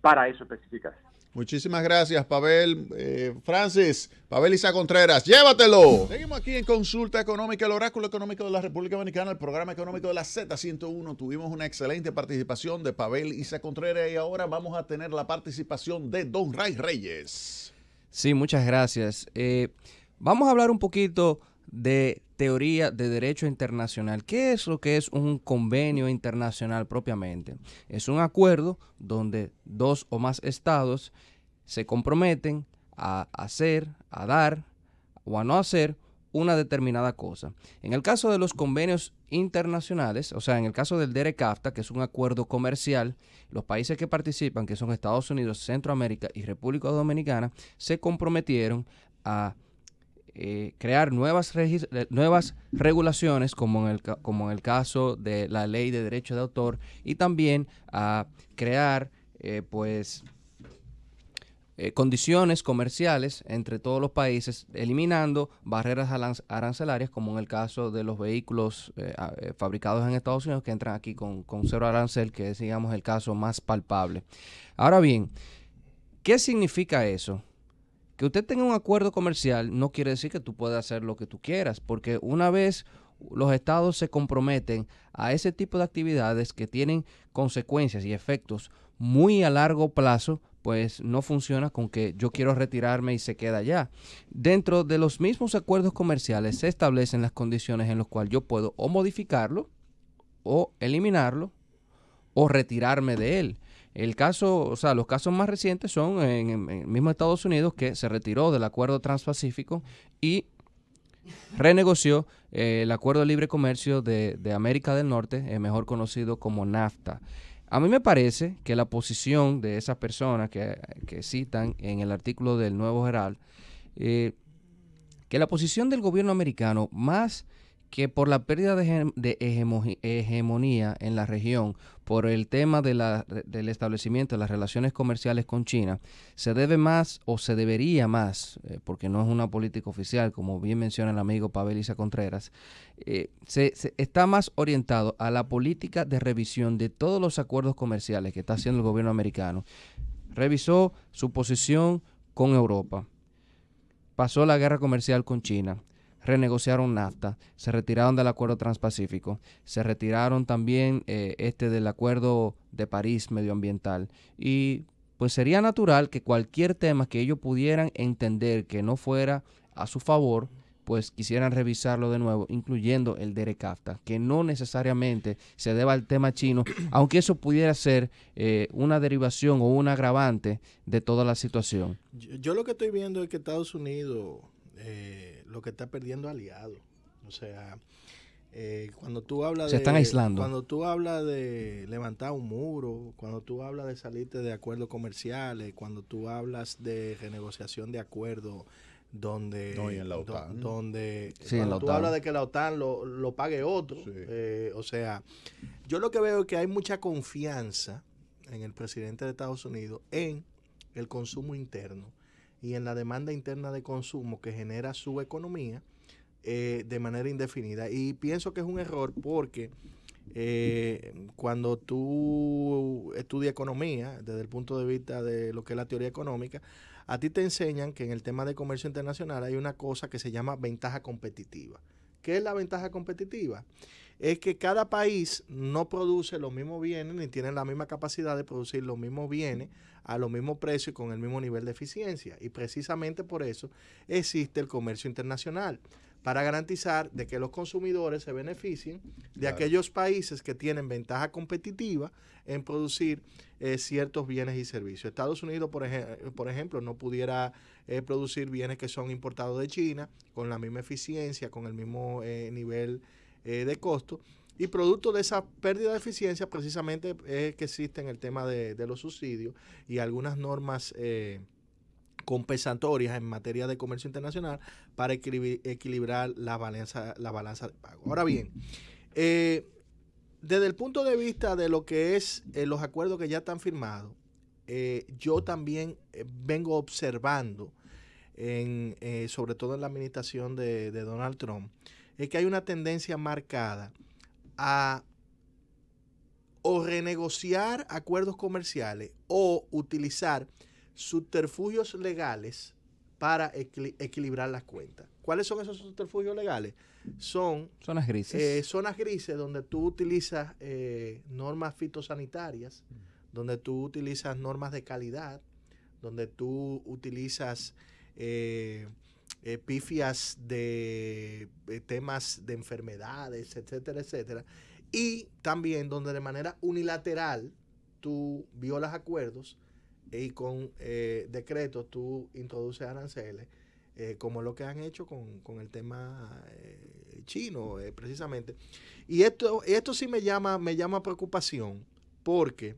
para eso específicamente. Muchísimas gracias, Pavel. Eh, Francis, Pavel Isa Contreras, llévatelo. Seguimos aquí en Consulta Económica, el Oráculo Económico de la República Dominicana, el programa económico de la Z101. Tuvimos una excelente participación de Pavel Isa Contreras y ahora vamos a tener la participación de Don Ray Reyes. Sí, muchas gracias. Eh, vamos a hablar un poquito de teoría de derecho internacional. ¿Qué es lo que es un convenio internacional propiamente? Es un acuerdo donde dos o más estados se comprometen a hacer, a dar o a no hacer una determinada cosa. En el caso de los convenios internacionales, o sea, en el caso del DERECAFTA, que es un acuerdo comercial, los países que participan, que son Estados Unidos, Centroamérica y República Dominicana, se comprometieron a eh, crear nuevas, eh, nuevas regulaciones, como en, el, como en el caso de la ley de derecho de autor, y también a crear, eh, pues, condiciones comerciales entre todos los países, eliminando barreras arancelarias, como en el caso de los vehículos fabricados en Estados Unidos que entran aquí con, con, cero arancel, que es, digamos, el caso más palpable. Ahora bien, ¿qué significa eso? Que usted tenga un acuerdo comercial no quiere decir que tú puedas hacer lo que tú quieras, porque una vez los estados se comprometen a ese tipo de actividades que tienen consecuencias y efectos muy a largo plazo, pues no funciona con que yo quiero retirarme y se queda allá Dentro de los mismos acuerdos comerciales se establecen las condiciones en las cuales yo puedo o modificarlo, o eliminarlo, o retirarme de él. El caso, o sea, los casos más recientes son en, el mismo Estados Unidos que se retiró del acuerdo transpacífico y renegoció eh, el acuerdo de libre comercio de, América del Norte, eh, mejor conocido como NAFTA. A mí me parece que la posición de esas personas que, citan en el artículo del Nuevo Geral, eh, que la posición del gobierno americano más que por la pérdida de, hegemonía en la región, por el tema del establecimiento de las relaciones comerciales con China, se debe más o se debería más, eh, porque no es una política oficial, como bien menciona el amigo Pavel Isa Contreras, eh, está más orientado a la política de revisión de todos los acuerdos comerciales que está haciendo el gobierno americano. Revisó su posición con Europa, pasó la guerra comercial con China, renegociaron NAFTA, se retiraron del acuerdo transpacífico, se retiraron también eh, este del acuerdo de París medioambiental y pues sería natural que cualquier tema que ellos pudieran entender que no fuera a su favor, pues quisieran revisarlo de nuevo, incluyendo el DERECAFTA, que no necesariamente se deba al tema chino, aunque eso pudiera ser eh, una derivación o un agravante de toda la situación. Yo, yo, lo que estoy viendo es que Estados Unidos eh, lo que está perdiendo aliado. O sea, eh, cuando tú hablas de, Cuando tú hablas de levantar un muro, cuando tú hablas de salirte de acuerdos comerciales, cuando tú hablas de renegociación de acuerdos donde en la OTAN. donde sí, tú hablas de que la OTAN lo, pague otro eh, o sea yo lo que veo es que hay mucha confianza en el presidente de Estados Unidos en el consumo interno y en la demanda interna de consumo que genera su economía eh, de manera indefinida. Y pienso que es un error porque eh, cuando tú estudias economía, desde el punto de vista de lo que es la teoría económica, a ti te enseñan que en el tema de comercio internacional hay una cosa que se llama ventaja competitiva. ¿Qué es la ventaja competitiva? es que cada país no produce los mismos bienes ni tiene la misma capacidad de producir los mismos bienes a los mismos precios y con el mismo nivel de eficiencia. Y precisamente por eso existe el comercio internacional, para garantizar de que los consumidores se beneficien de aquellos países que tienen ventaja competitiva en producir eh, ciertos bienes y servicios. Estados Unidos, por, por ejemplo, no pudiera eh, producir bienes que son importados de China con la misma eficiencia, con el mismo eh, nivel eh, de costo. Y producto de esa pérdida de eficiencia precisamente es que en el tema de, los subsidios y algunas normas eh, compensatorias en materia de comercio internacional para equilibrar la balanza, la balanza de pago. Ahora bien, eh, desde el punto de vista de lo que es los acuerdos que ya están firmados, yo también vengo observando, sobre todo en la administración de Donald Trump, es que hay una tendencia marcada a o renegociar acuerdos comerciales o utilizar subterfugios legales para equilibrar las cuentas. ¿Cuáles son esos subterfugios legales? Son zonas grises. Eh, zonas grises donde tú utilizas eh, normas fitosanitarias, mm. donde tú utilizas normas de calidad, donde tú utilizas eh, pifias de, eh, temas de enfermedades, etcétera, etcétera. Y también donde de manera unilateral tú violas acuerdos eh, y con eh, decretos tú introduces aranceles, como lo que han hecho con, el tema chino, precisamente. Y esto, esto sí me llama, me llama preocupación, porque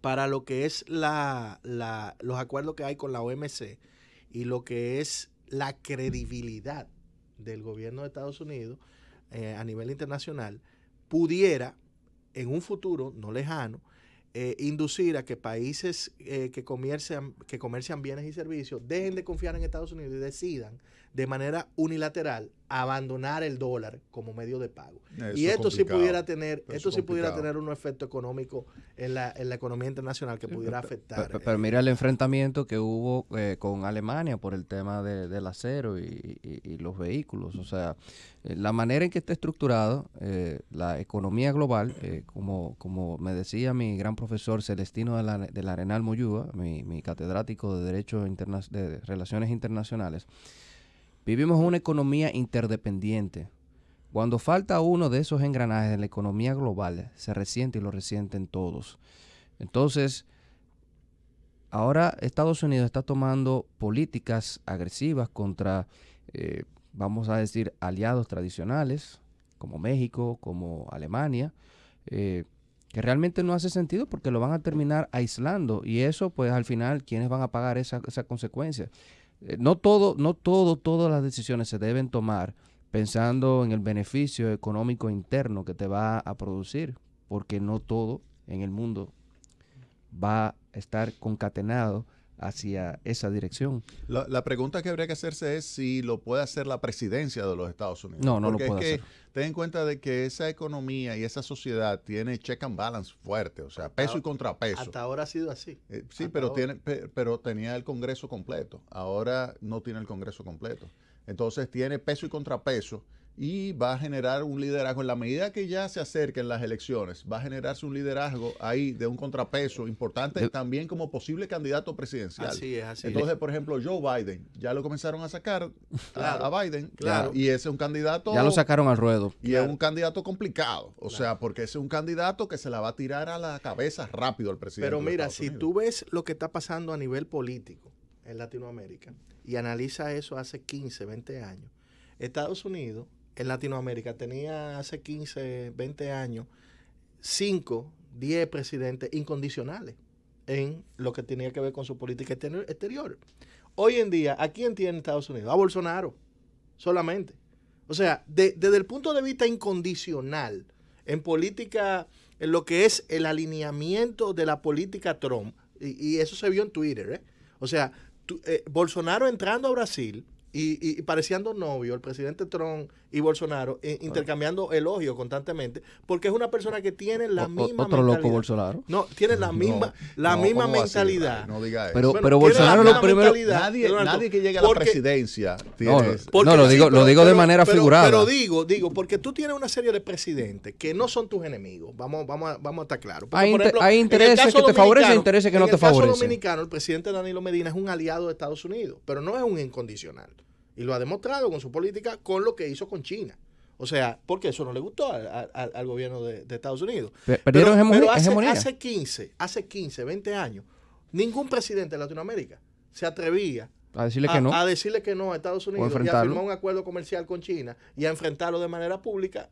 para lo que es la, los acuerdos que hay con la OMC y lo que es la credibilidad del gobierno de Estados Unidos eh, a nivel internacional pudiera en un futuro no lejano eh, inducir a que países eh, que, comercian, que comercian bienes y servicios dejen de confiar en Estados Unidos y decidan de manera unilateral abandonar el dólar como medio de pago. y esto sí pudiera tener, esto sí pudiera tener un efecto económico en la, en la economía internacional que pudiera afectar. Eh. Pero, mira el enfrentamiento que hubo eh, con Alemania por el tema de, del acero y, los vehículos. O sea, eh, la manera en que está estructurada la economía global, como, como me decía mi gran profesor Celestino de la, del Arenal Moyúa, mi, catedrático de Derecho Interna de Relaciones Internacionales, Vivimos una economía interdependiente. Cuando falta uno de esos engranajes de la economía global, se resiente y lo resienten todos. Entonces, ahora Estados Unidos está tomando políticas agresivas contra, eh, vamos a decir, aliados tradicionales, como México, como Alemania, eh, que realmente no hace sentido porque lo van a terminar aislando. Y eso, pues al final, ¿quiénes van a pagar esa, esa consecuencia? Eh, no todo, no todo, todas las decisiones se deben tomar pensando en el beneficio económico interno que te va a producir, porque no todo en el mundo va a estar concatenado hacia esa dirección. La, pregunta que habría que hacerse es si lo puede hacer la presidencia de los Estados Unidos. No, no lo puede hacer. Ten en cuenta de que esa economía y esa sociedad tiene check and balance fuerte, o sea, peso y contrapeso. Hasta ahora ha sido así. Eh, sí, pero, tiene, pero tenía el Congreso completo. Ahora no tiene el Congreso completo. Entonces tiene peso y contrapeso y va a generar un liderazgo en la medida que ya se acerquen las elecciones, va a generarse un liderazgo ahí de un contrapeso importante también como posible candidato presidencial. Así es, así Entonces, por ejemplo, Joe Biden, ya lo comenzaron a sacar a, Biden, claro. y ese es un candidato... Ya lo sacaron al ruedo. Y es un candidato complicado, o sea, porque ese es un candidato que se la va a tirar a la cabeza rápido al presidente. Pero mira, si tú ves lo que está pasando a nivel político en Latinoamérica y analiza eso hace 15, 20 años, Estados Unidos en Latinoamérica tenía hace 15, 20 años 5, 10 presidentes incondicionales en lo que tenía que ver con su política exterior. Hoy en día, ¿a quién tiene Estados Unidos? A Bolsonaro, solamente. O sea, desde el punto de vista incondicional, en política, en lo que es el alineamiento de la política Trump, y, eso se vio en Twitter, ¿eh? O sea, eh, Bolsonaro entrando a Brasil y, y pareciendo novio, el presidente Trump y Bolsonaro eh, intercambiando elogios constantemente, porque es una persona que tiene la misma otro loco Bolsonaro. No, tiene la misma la misma mentalidad. Pero, pero Bolsonaro lo primero nadie, que llegue a la presidencia No, lo digo lo digo de manera figurada. Pero digo, digo, porque tú tienes una serie de presidentes que no son tus enemigos. Vamos vamos a, vamos a estar claro hay, intereses que te favorecen, intereses que no te favorecen. En el caso dominicano, el presidente Danilo Medina es un aliado de Estados Unidos, pero no es un incondicional. Y lo ha demostrado con su política, con lo que hizo con China. O sea, porque eso no le gustó al gobierno de, Estados Unidos. Pero, pero, hace, hace, 15, hace 15, 20 años, ningún presidente de Latinoamérica se atrevía a decirle que no a decirle que no a Estados Unidos y a firmar un acuerdo comercial con China y a enfrentarlo de manera pública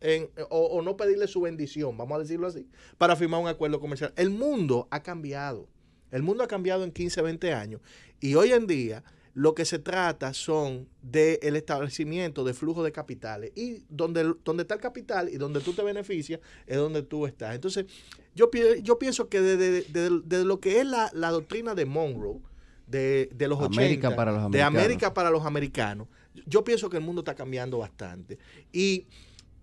o, o no pedirle su bendición, vamos a decirlo así, para firmar un acuerdo comercial. El mundo ha cambiado. El mundo ha cambiado en 15, 20 años. Y hoy en día lo que se trata son del establecimiento de flujo de capitales. Y donde, donde está el capital y donde tú te beneficias es donde tú estás. Entonces, yo, pienso que desde de, lo que es la, doctrina de Monroe, de, los América para los de América para los americanos, yo pienso que el mundo está cambiando bastante. Y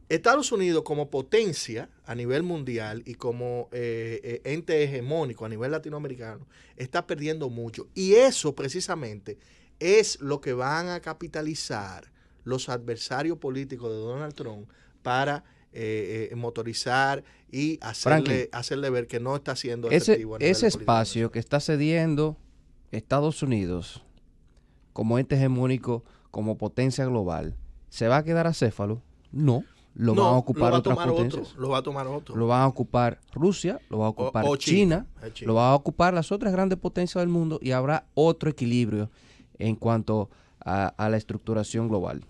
Estados Unidos como potencia a nivel mundial y como eh, eh, ente hegemónico a nivel latinoamericano está perdiendo mucho. Y eso precisamente es lo que van a capitalizar los adversarios políticos de Donald Trump para eh, eh, motorizar y hacerle, hacerle ver que no está siendo efectivo. Ese, ese espacio que está cediendo Estados Unidos como ente hegemónico, como potencia global, ¿se va a quedar acéfalo? No. Lo van a ocupar lo otras potencias. lo va a tomar Lo van a ocupar Rusia, lo va a ocupar China, lo va a ocupar las otras grandes potencias del mundo y habrá otro equilibrio en cuanto a, la estructuración global.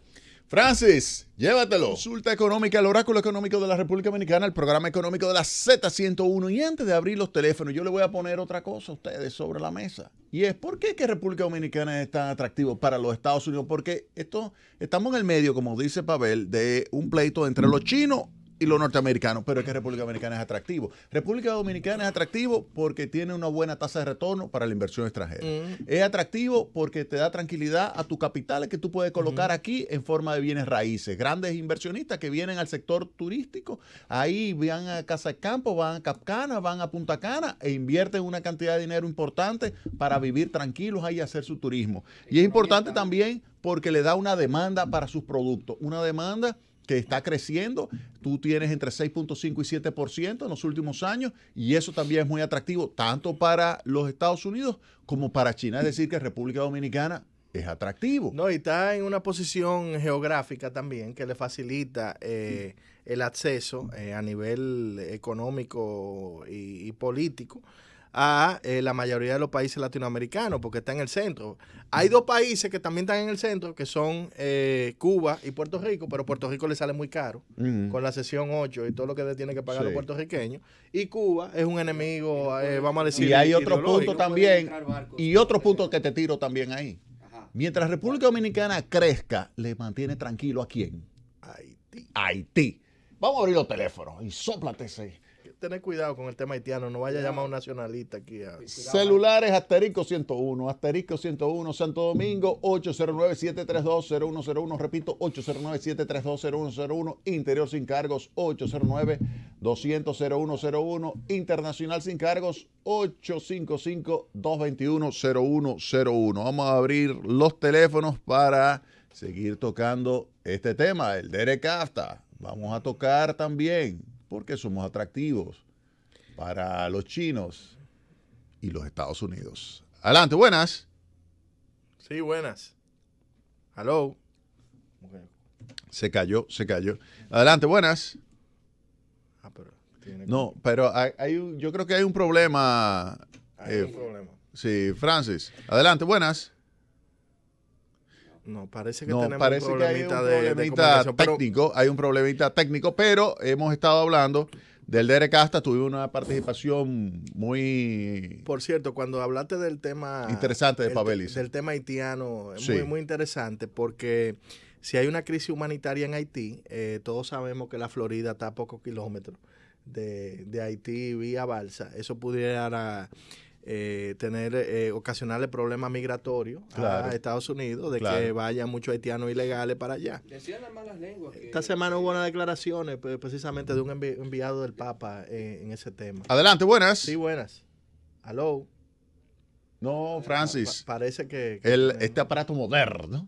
Francis, llévatelo. Consulta económica, el oráculo económico de la República Dominicana, el programa económico de la Z101. Y antes de abrir los teléfonos, yo le voy a poner otra cosa a ustedes sobre la mesa. Y es, ¿por qué que República Dominicana es tan atractivo para los Estados Unidos? Porque esto, estamos en el medio, como dice Pavel, de un pleito entre los chinos y los norteamericanos, pero es que República Dominicana es atractivo. República Dominicana es atractivo porque tiene una buena tasa de retorno para la inversión extranjera. Mm. Es atractivo porque te da tranquilidad a tu capital que tú puedes colocar aquí en forma de bienes raíces. Grandes inversionistas que vienen al sector turístico, ahí van a Casa de Campo, van a Capcana, van a Punta Cana e invierten una cantidad de dinero importante para vivir tranquilos ahí y hacer su turismo. Y es importante también porque le da una demanda para sus productos, una demanda que está creciendo. Tú tienes entre 6.5 y 7% en los últimos años y eso también es muy atractivo tanto para los Estados Unidos como para China. Es decir, que República Dominicana es atractivo. No, y está en una posición geográfica también que le facilita eh, el acceso eh, a nivel económico y político a eh, la mayoría de los países latinoamericanos, porque está en el centro. Hay dos países que también están en el centro, que son eh, Cuba y Puerto Rico, pero Puerto Rico le sale muy caro con la sesión 8 y todo lo que tiene que pagar los puertorriqueños. Y Cuba es un enemigo, eh, pues, vamos a decir. Y hay otro punto también, y otro punto que te tiro también ahí. Mientras República Dominicana crezca, le mantiene tranquilo a quién? Haití. Haití. Vamos a abrir los teléfonos y sóplate ese tener cuidado con el tema haitiano, no vaya a llamar a un nacionalista aquí. Celulares asterisco 101, asterisco 101, Santo Domingo 809-732-0101, repito, 809-732-0101, interior sin cargos 809-200-0101, internacional sin cargos 855-221-0101. Vamos a abrir los teléfonos para seguir tocando este tema, el Derek Vamos a tocar también porque somos atractivos para los chinos y los Estados Unidos. Adelante, buenas. Sí, buenas. Hello. Se cayó, se cayó. Adelante, buenas. Ah, pero No, pero hay, yo creo que hay un problema. Hay un eh, problema. Sí, Francis. Adelante, buenas. No, parece que no, tenemos un problemita, hay un problemita técnico. Pero... Hay un problemita técnico, pero hemos estado hablando del Derek Casta. Tuvimos una participación muy. Por cierto, cuando hablaste del tema. Interesante de Pavelis. Del tema haitiano, es muy, muy interesante porque si hay una crisis humanitaria en Haití, eh, todos sabemos que la Florida está a pocos kilómetros de, de Haití vía balsa. Eso pudiera eh, tener eh, problemas migratorios a Estados Unidos, de que vayan muchos haitianos ilegales para allá. Esta semana hubo unas declaraciones precisamente de un enviado del Papa eh, en ese tema. Adelante, buenas. Sí, buenas. Aló. No, Francis. parece que... el, este aparato moderno,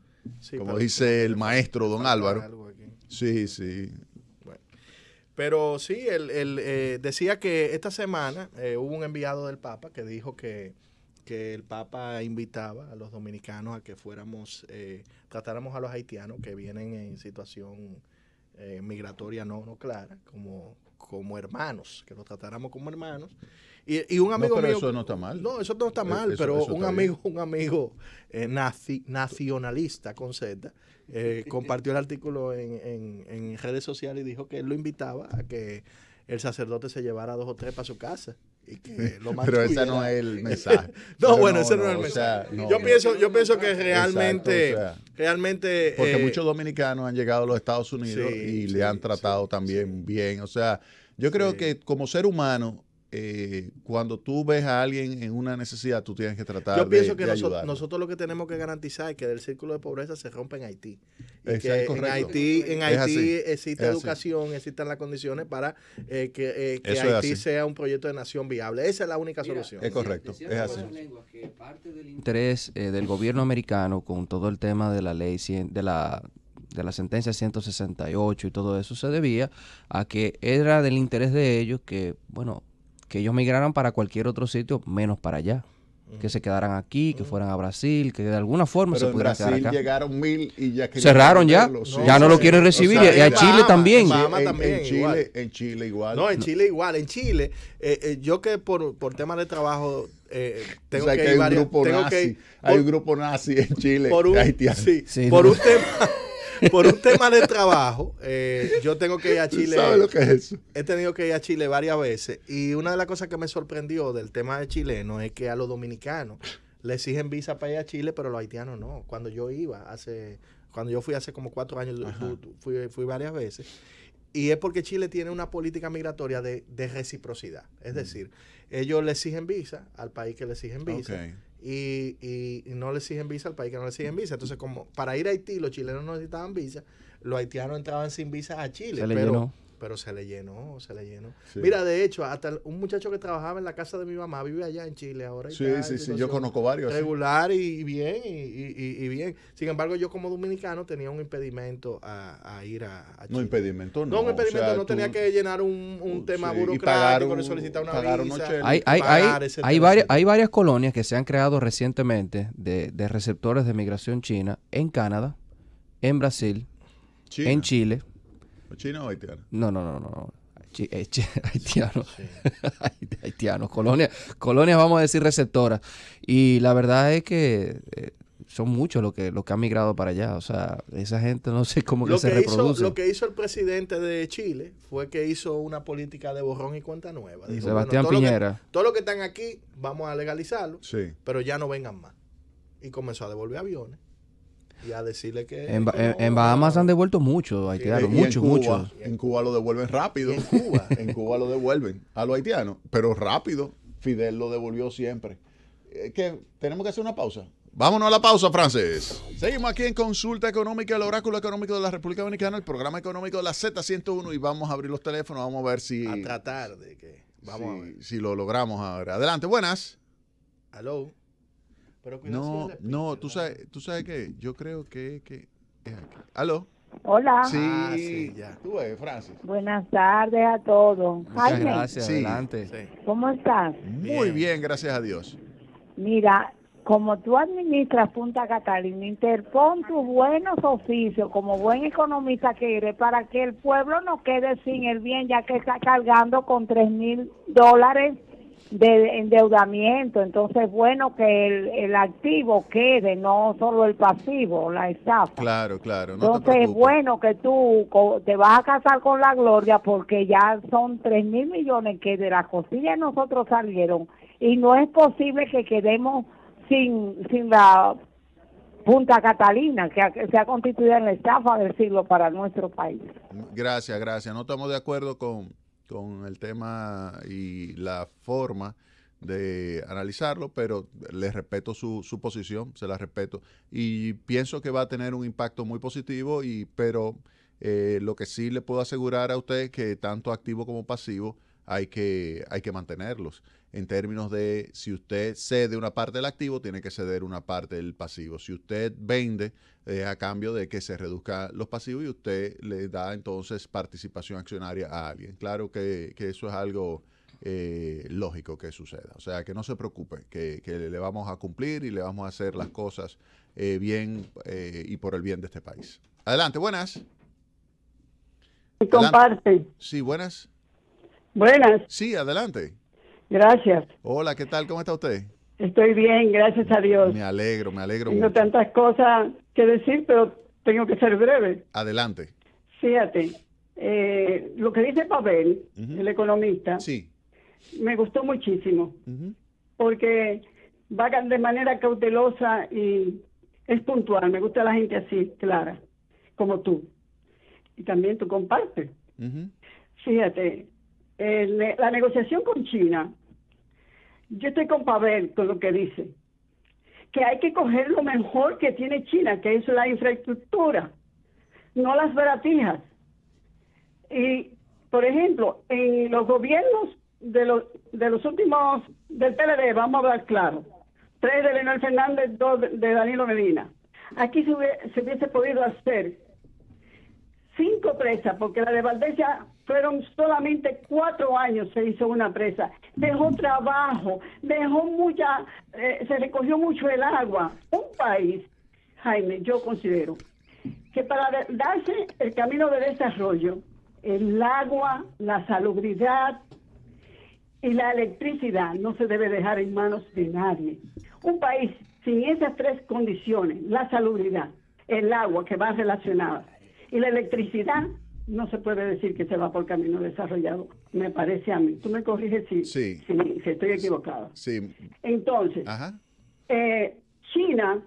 como dice el maestro don Álvaro. Sí, sí. Pero sí, él, eh, decía que esta semana eh, hubo un enviado del Papa que dijo que, el Papa invitaba a los dominicanos a que fuéramos, eh, tratáramos a los haitianos que vienen en situación migratoria no, no clara, como, como hermanos, que los tratáramos como hermanos y, un amigo pero eso no está mal. No, eso no está e-, mal, pero un amigo, un eh, amigo nacionalista con Z eh, compartió el artículo en, en, redes sociales y dijo que él lo invitaba a que el sacerdote se llevara dos o tres para su casa. Y que lo Pero ese no es el mensaje. no, bueno, ese no, es el mensaje. yo, pienso, yo pienso que realmente... realmente porque eh, muchos dominicanos han llegado a los Estados Unidos y le han tratado también bien. O sea, yo creo que como ser humano eh, cuando tú ves a alguien en una necesidad, tú tienes que tratar de Yo pienso que nosotros, lo que tenemos que garantizar es que del círculo de pobreza se rompa en Haití. Y que en Haití, en Haití existe educación, existen las condiciones para eh, que, eh, Haití sea un proyecto de nación viable. Esa es la única solución. Es correcto. es así. interés eh, del gobierno americano con todo el tema de la ley, de la de la sentencia 168 y todo eso se debía a que era del interés de ellos que, bueno, que ellos migraran para cualquier otro sitio menos para allá. Que se quedaran aquí, que fueran a Brasil, que de alguna forma se pudieran quedar acá. llegaron mil y ya Cerraron ya, ya no lo quieren recibir. y a Chile también. En, Chile, igual. en Chile igual. No, en Chile igual. En Chile, eh, eh, yo que por, por de trabajo eh, tengo o sea, que, hay, un grupo nazi, hay un grupo nazi en Chile. Por por un tema por un tema de trabajo, eh, yo tengo que ir a Chile. ¿Sabes lo que es eso? He tenido que ir a Chile varias veces. Y una de las cosas que me sorprendió del tema de chileno es que a los dominicanos le exigen visa para ir a Chile, pero a los haitianos no. Cuando yo iba, hace, cuando yo fui hace como cuatro años, fui, varias veces. Y es porque Chile tiene una política migratoria de, reciprocidad. Es mm. decir, ellos le exigen visa al país que le exigen visa y, y, no le exigen visa al país que no le exigen visa. Entonces, como para ir a Haití los chilenos no necesitaban visa, los haitianos entraban sin visa a Chile. pero pero se le llenó, se le llenó. Mira, de hecho, hasta un muchacho que trabajaba en la casa de mi mamá vive allá en Chile ahora. Y sí, sí, sí, yo conozco varios. Regular y, bien, y, bien. Sin embargo, yo como dominicano tenía un impedimento a, ir a, Chile. No, impedimento no. No, impedimento, no tenía que llenar un, tema burocrático, un, solicitar una visa. hay, hay, hay, hay, varias, hay varias colonias que se han creado recientemente de, receptores de migración china en Canadá, en Brasil, en Chile ¿Chino o haitiano? No, no, no, no. haitiano. Eh, haitiano. Colonias, colonia, vamos a decir receptoras. Y la verdad es que eh, son muchos los que, los que han migrado para allá. O sea, esa gente no sé cómo que, se reproduce. lo que hizo el presidente de Chile fue que hizo una política de borrón y cuenta nueva. Dijo, Sebastián Piñera. todo Lo todos los que están aquí, vamos a legalizarlo, sí. pero ya no vengan más. Y comenzó a devolver aviones. Y decirle que... En, Bahamas han devuelto mucho haitianos, muchos, muchos. En Cuba lo devuelven rápido. En Cuba, lo devuelven a los haitianos, pero rápido. Fidel lo devolvió siempre. Eh, que tenemos que hacer una pausa. Vámonos a la pausa, francés Seguimos aquí en Consulta Económica, el Oráculo Económico de la República Dominicana, el programa económico de la Z101 y vamos a abrir los teléfonos, vamos a ver si... A tratar de que... Vamos a ver. Si lo logramos ahora. Adelante, buenas. Hello no, no, tú sabes, tú sabes que yo creo que, que es ¿Aló? Hola. Sí, ah, ya. Tú eres Francis. Buenas tardes a todos. gracias, adelante. ¿Cómo estás? Muy bien. gracias a Dios. Mira, como tú administras Punta Catalina, interpon tus buenos oficios como buen economista que eres para que el pueblo no quede sin el bien, ya que está cargando con tres mil dólares de endeudamiento. Entonces, es bueno que el, activo quede, no solo el pasivo, la estafa. Claro, claro. Entonces, es bueno que tú te vas a casar con la gloria porque ya son 3 mil millones que de la cosillas nosotros salieron y no es posible que quedemos sin, sin la Punta Catalina, que se ha constituido en la estafa del siglo para nuestro país. Gracias, gracias. No estamos de acuerdo con con el tema y la forma de analizarlo, pero le respeto su, su, posición, se la respeto. Y pienso que va a tener un impacto muy positivo, y, pero eh, lo que sí le puedo asegurar a usted es que tanto activo como pasivo hay que, hay que mantenerlos. En términos de si usted cede una parte del activo, tiene que ceder una parte del pasivo. Si usted vende, a cambio de que se reduzcan los pasivos y usted le da entonces participación accionaria a alguien. Claro que, que eso es algo eh, lógico que suceda. O sea, que no se preocupe, que, le vamos a cumplir y le vamos a hacer las cosas eh, bien eh, y por el bien de este país. Adelante, buenas. Y comparte. Sí, buenas. Buenas. Sí, adelante. Gracias. Hola, ¿qué tal? ¿Cómo está usted? Estoy bien, gracias a Dios. Me alegro, me alegro. Tengo tantas cosas que decir, pero tengo que ser breve. Adelante. Fíjate, eh, lo que dice Pavel, el economista, sí. me gustó muchísimo, porque vagan de manera cautelosa y es puntual. Me gusta la gente así, clara, como tú. Y también tú compartes. Fíjate, eh, la negociación con China, yo estoy con Pavel con lo que dice, que hay que coger lo mejor que tiene China, que es la infraestructura, no las baratijas. Y, por ejemplo, en los gobiernos de los, de los últimos del PLD, vamos a hablar claro, tres de Leonel Fernández, dos de Danilo Medina. Aquí se, hubiese podido hacer cinco presas, porque la de Valdez ya fueron solamente cuatro años se hizo una presa. Dejó trabajo, dejó mucha, eh, se recogió mucho el agua. Un país, Jaime, yo considero que para darse el camino de desarrollo, el agua, la salubridad y la electricidad no se debe dejar en manos de nadie. Un país sin esas tres condiciones, la salubridad, el agua que va relacionada y la electricidad, no se puede decir que se va por camino desarrollado, me parece a mí. Tú me corriges si, estoy equivocada. Sí. Entonces, eh, China,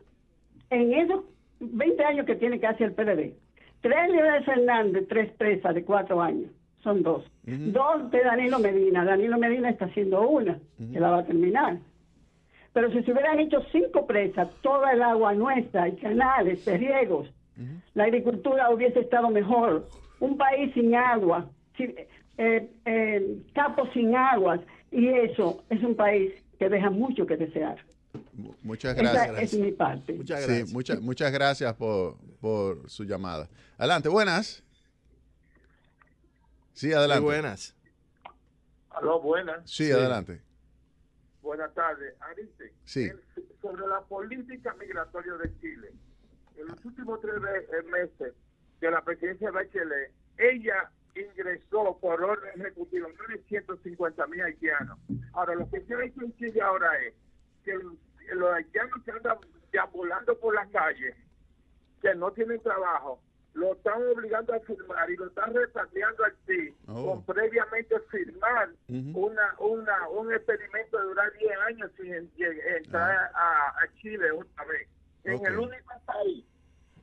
en esos 20 años que tiene que hacer el pdd tres de Fernández, tres presas de cuatro años, son dos. Dos de Danilo Medina, Danilo Medina está haciendo una, se que la va a terminar. Pero si se hubieran hecho cinco presas, toda el agua nuestra, y canales, de riegos, la agricultura hubiese estado mejor, un país sin agua, sin, eh, eh, capos sin aguas, y eso es un país que deja mucho que desear. Muchas gracias. es mi parte. Muchas gracias, muchas, gracias por, su llamada. Adelante, buenas. Sí, adelante. buenas. Aló, buenas. Sí, adelante. Buenas tardes, Arice. Sí. sobre la política migratoria de Chile, en los últimos tres eh, meses de la presidencia de Bachelet, ella ingresó por orden ejecutivo 950 mil haitianos. Ahora, lo que se ha hecho en Chile ahora es que los haitianos que andan deambulando por las calles, que no tienen trabajo, lo están obligando a firmar y lo están repatriando aquí... Oh. con previamente firmar una, una, un experimento de durar 10 años sin entrar ah. a, Chile ...una vez. En el único país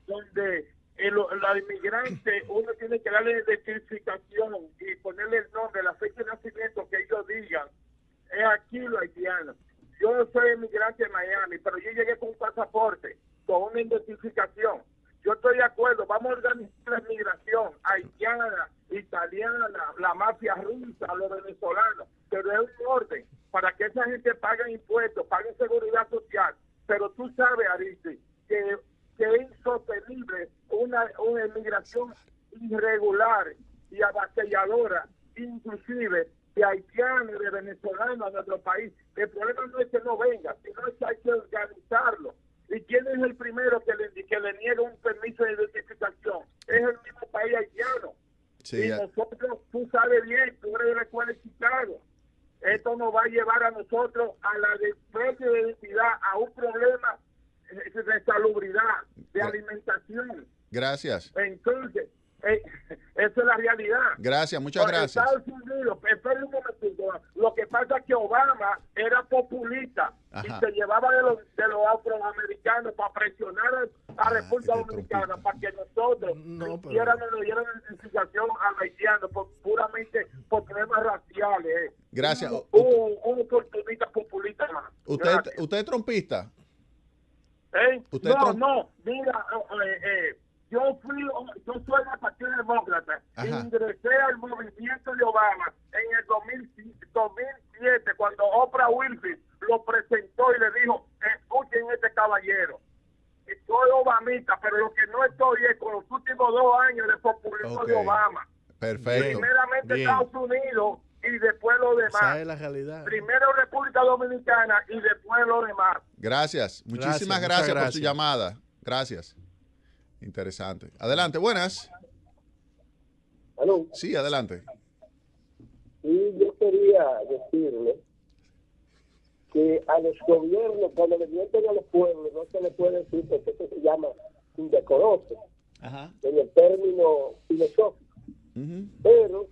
donde el, la inmigrante, uno tiene que darle identificación y ponerle el nombre, la fecha de nacimiento que ellos digan. Es aquí lo haitiano. Yo no soy inmigrante de Miami, pero yo llegué con un pasaporte, con una identificación. Yo estoy de acuerdo, vamos a organizar la inmigración haitiana, italiana, la mafia rusa, los venezolanos, pero es un orden para que esa gente pague impuestos, pague seguridad social. Pero tú sabes, Ariste, que que es insostenible una, una inmigración irregular y abastelladora inclusive de haitianos, y de venezolanos a nuestro país. El problema no es que no venga, sino que hay que organizarlo. ¿Y quién es el primero que le, que le niega un permiso de identificación? Es el mismo país haitiano. y nosotros, tú sabes bien, tú eres de es Esto nos va a llevar a nosotros a la desprecio de identidad, a un problema de salubridad, de alimentación. Gracias. Entonces, eh, esa es la realidad. Gracias, muchas gracias. lo que pasa es que Obama era populista y se llevaba de los, de los afroamericanos para presionar a, la ah, República Dominicana para que nosotros no, pero... nos identificación a haitianos por, puramente por problemas raciales. Gracias. Un, un, oportunista populista ¿Usted, ¿Usted es trompista? ¿Eh? No, no, mira, eh, eh, yo fui, yo soy del Partido Demócrata, ingresé al movimiento de Obama en el 2007, cuando Oprah Winfrey lo presentó y le dijo, escuchen este caballero. Soy obamita, pero lo que no estoy es con los últimos dos años de populismo de Obama. Perfecto. Primeramente Estados Unidos y después lo demás. Primero República Dominicana y después lo demás. Gracias. Muchísimas gracias, por su llamada. Gracias. Interesante. Adelante, buenas. ¿Aló? Sí, adelante. y yo quería decirle que a los gobiernos, cuando le mienten a los pueblos, no se le puede decir porque eso se llama indecoroso, Ajá. en el término filosófico. Pero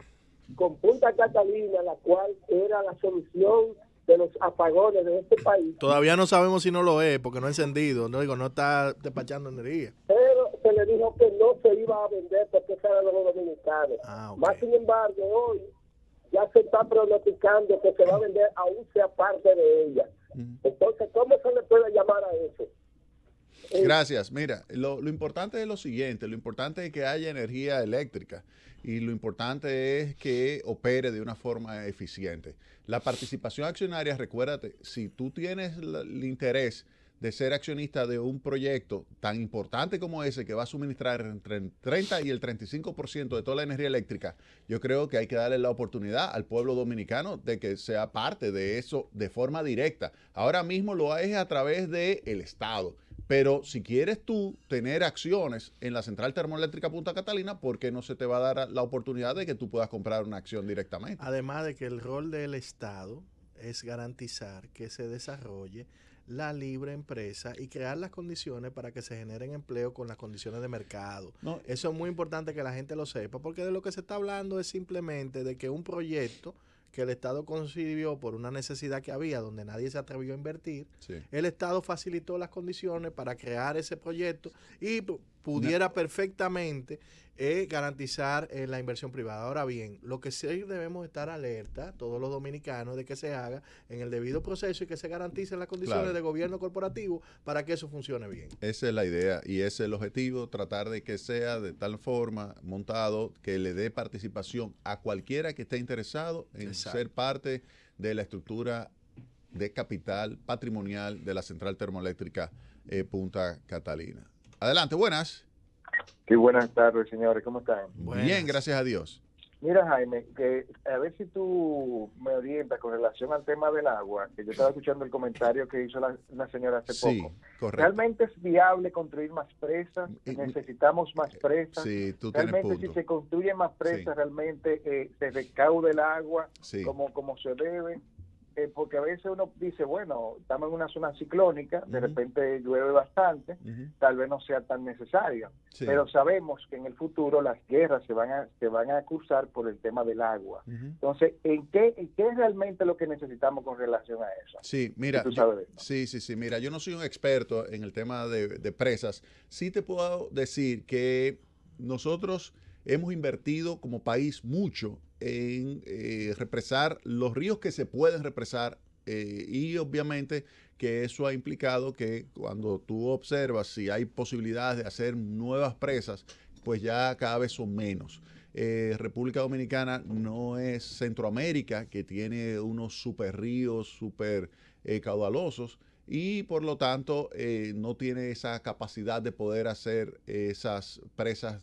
con Punta Catalina, la cual era la solución de los apagones de este país. Todavía no sabemos si no lo es, porque no ha encendido, no digo, no está despachando energía. Pero se le dijo que no se iba a vender porque esa de los dominicanos. Ah, Más sin embargo, hoy ya se está pronosticando que se va a vender aún sea parte de ella. Entonces, ¿cómo se le puede llamar a eso? Eh, Gracias. Mira, lo, importante es lo siguiente, lo importante es que haya energía eléctrica y lo importante es que opere de una forma eficiente. La participación accionaria, recuérdate, si tú tienes el interés de ser accionista de un proyecto tan importante como ese que va a suministrar entre el 30 y el 35% de toda la energía eléctrica, yo creo que hay que darle la oportunidad al pueblo dominicano de que sea parte de eso de forma directa. Ahora mismo lo es a través del Estado pero si quieres tú tener acciones en la central termoeléctrica Punta Catalina, ¿por qué no se te va a dar la oportunidad de que tú puedas comprar una acción directamente? Además de que el rol del Estado es garantizar que se desarrolle la libre empresa y crear las condiciones para que se generen empleo con las condiciones de mercado. Eso es muy importante que la gente lo sepa, porque de lo que se está hablando es simplemente de que un proyecto que el Estado concibió por una necesidad que había donde nadie se atrevió a invertir, el Estado facilitó las condiciones para crear ese proyecto y pudiera perfectamente eh, garantizar eh, la inversión privada. Ahora bien, lo que sí debemos estar alerta, todos los dominicanos, de que se haga en el debido proceso y que se garanticen las condiciones de gobierno corporativo para que eso funcione bien. Esa es la idea y ese es el objetivo, tratar de que sea de tal forma montado que le dé participación a cualquiera que esté interesado en ser parte de la estructura de capital patrimonial de la central termoeléctrica eh, Punta Catalina. Adelante, buenas. Qué buenas tardes, señores. ¿Cómo están? Bien, gracias a Dios. Mira, Jaime, que a ver si tú me orientas con relación al tema del agua, que yo estaba escuchando el comentario que hizo la, señora hace sí, poco. Correcto. ¿Realmente es viable construir más presas? ¿Necesitamos más eh, presas? Sí, tú realmente si se construyen más presas, realmente eh, se recauda el agua como, como se debe. Eh, porque a veces uno dice, bueno, estamos en una zona ciclónica, de repente llueve bastante, tal vez no sea tan necesario, pero sabemos que en el futuro las guerras se van a, se van a cruzar por el tema del agua. Entonces, ¿en qué, qué es realmente lo que necesitamos con relación a eso? Sí, mira, yo, sí, sí, sí, mira, yo no soy un experto en el tema de, de presas, sí te puedo decir que nosotros hemos invertido como país mucho en eh, represar los ríos que se pueden represar eh, y obviamente que eso ha implicado que cuando tú observas si hay posibilidades de hacer nuevas presas, pues ya cada vez son menos. Eh, República Dominicana no es Centroamérica, que tiene unos super ríos, super caudalosos, y por lo tanto no tiene esa capacidad de poder hacer esas presas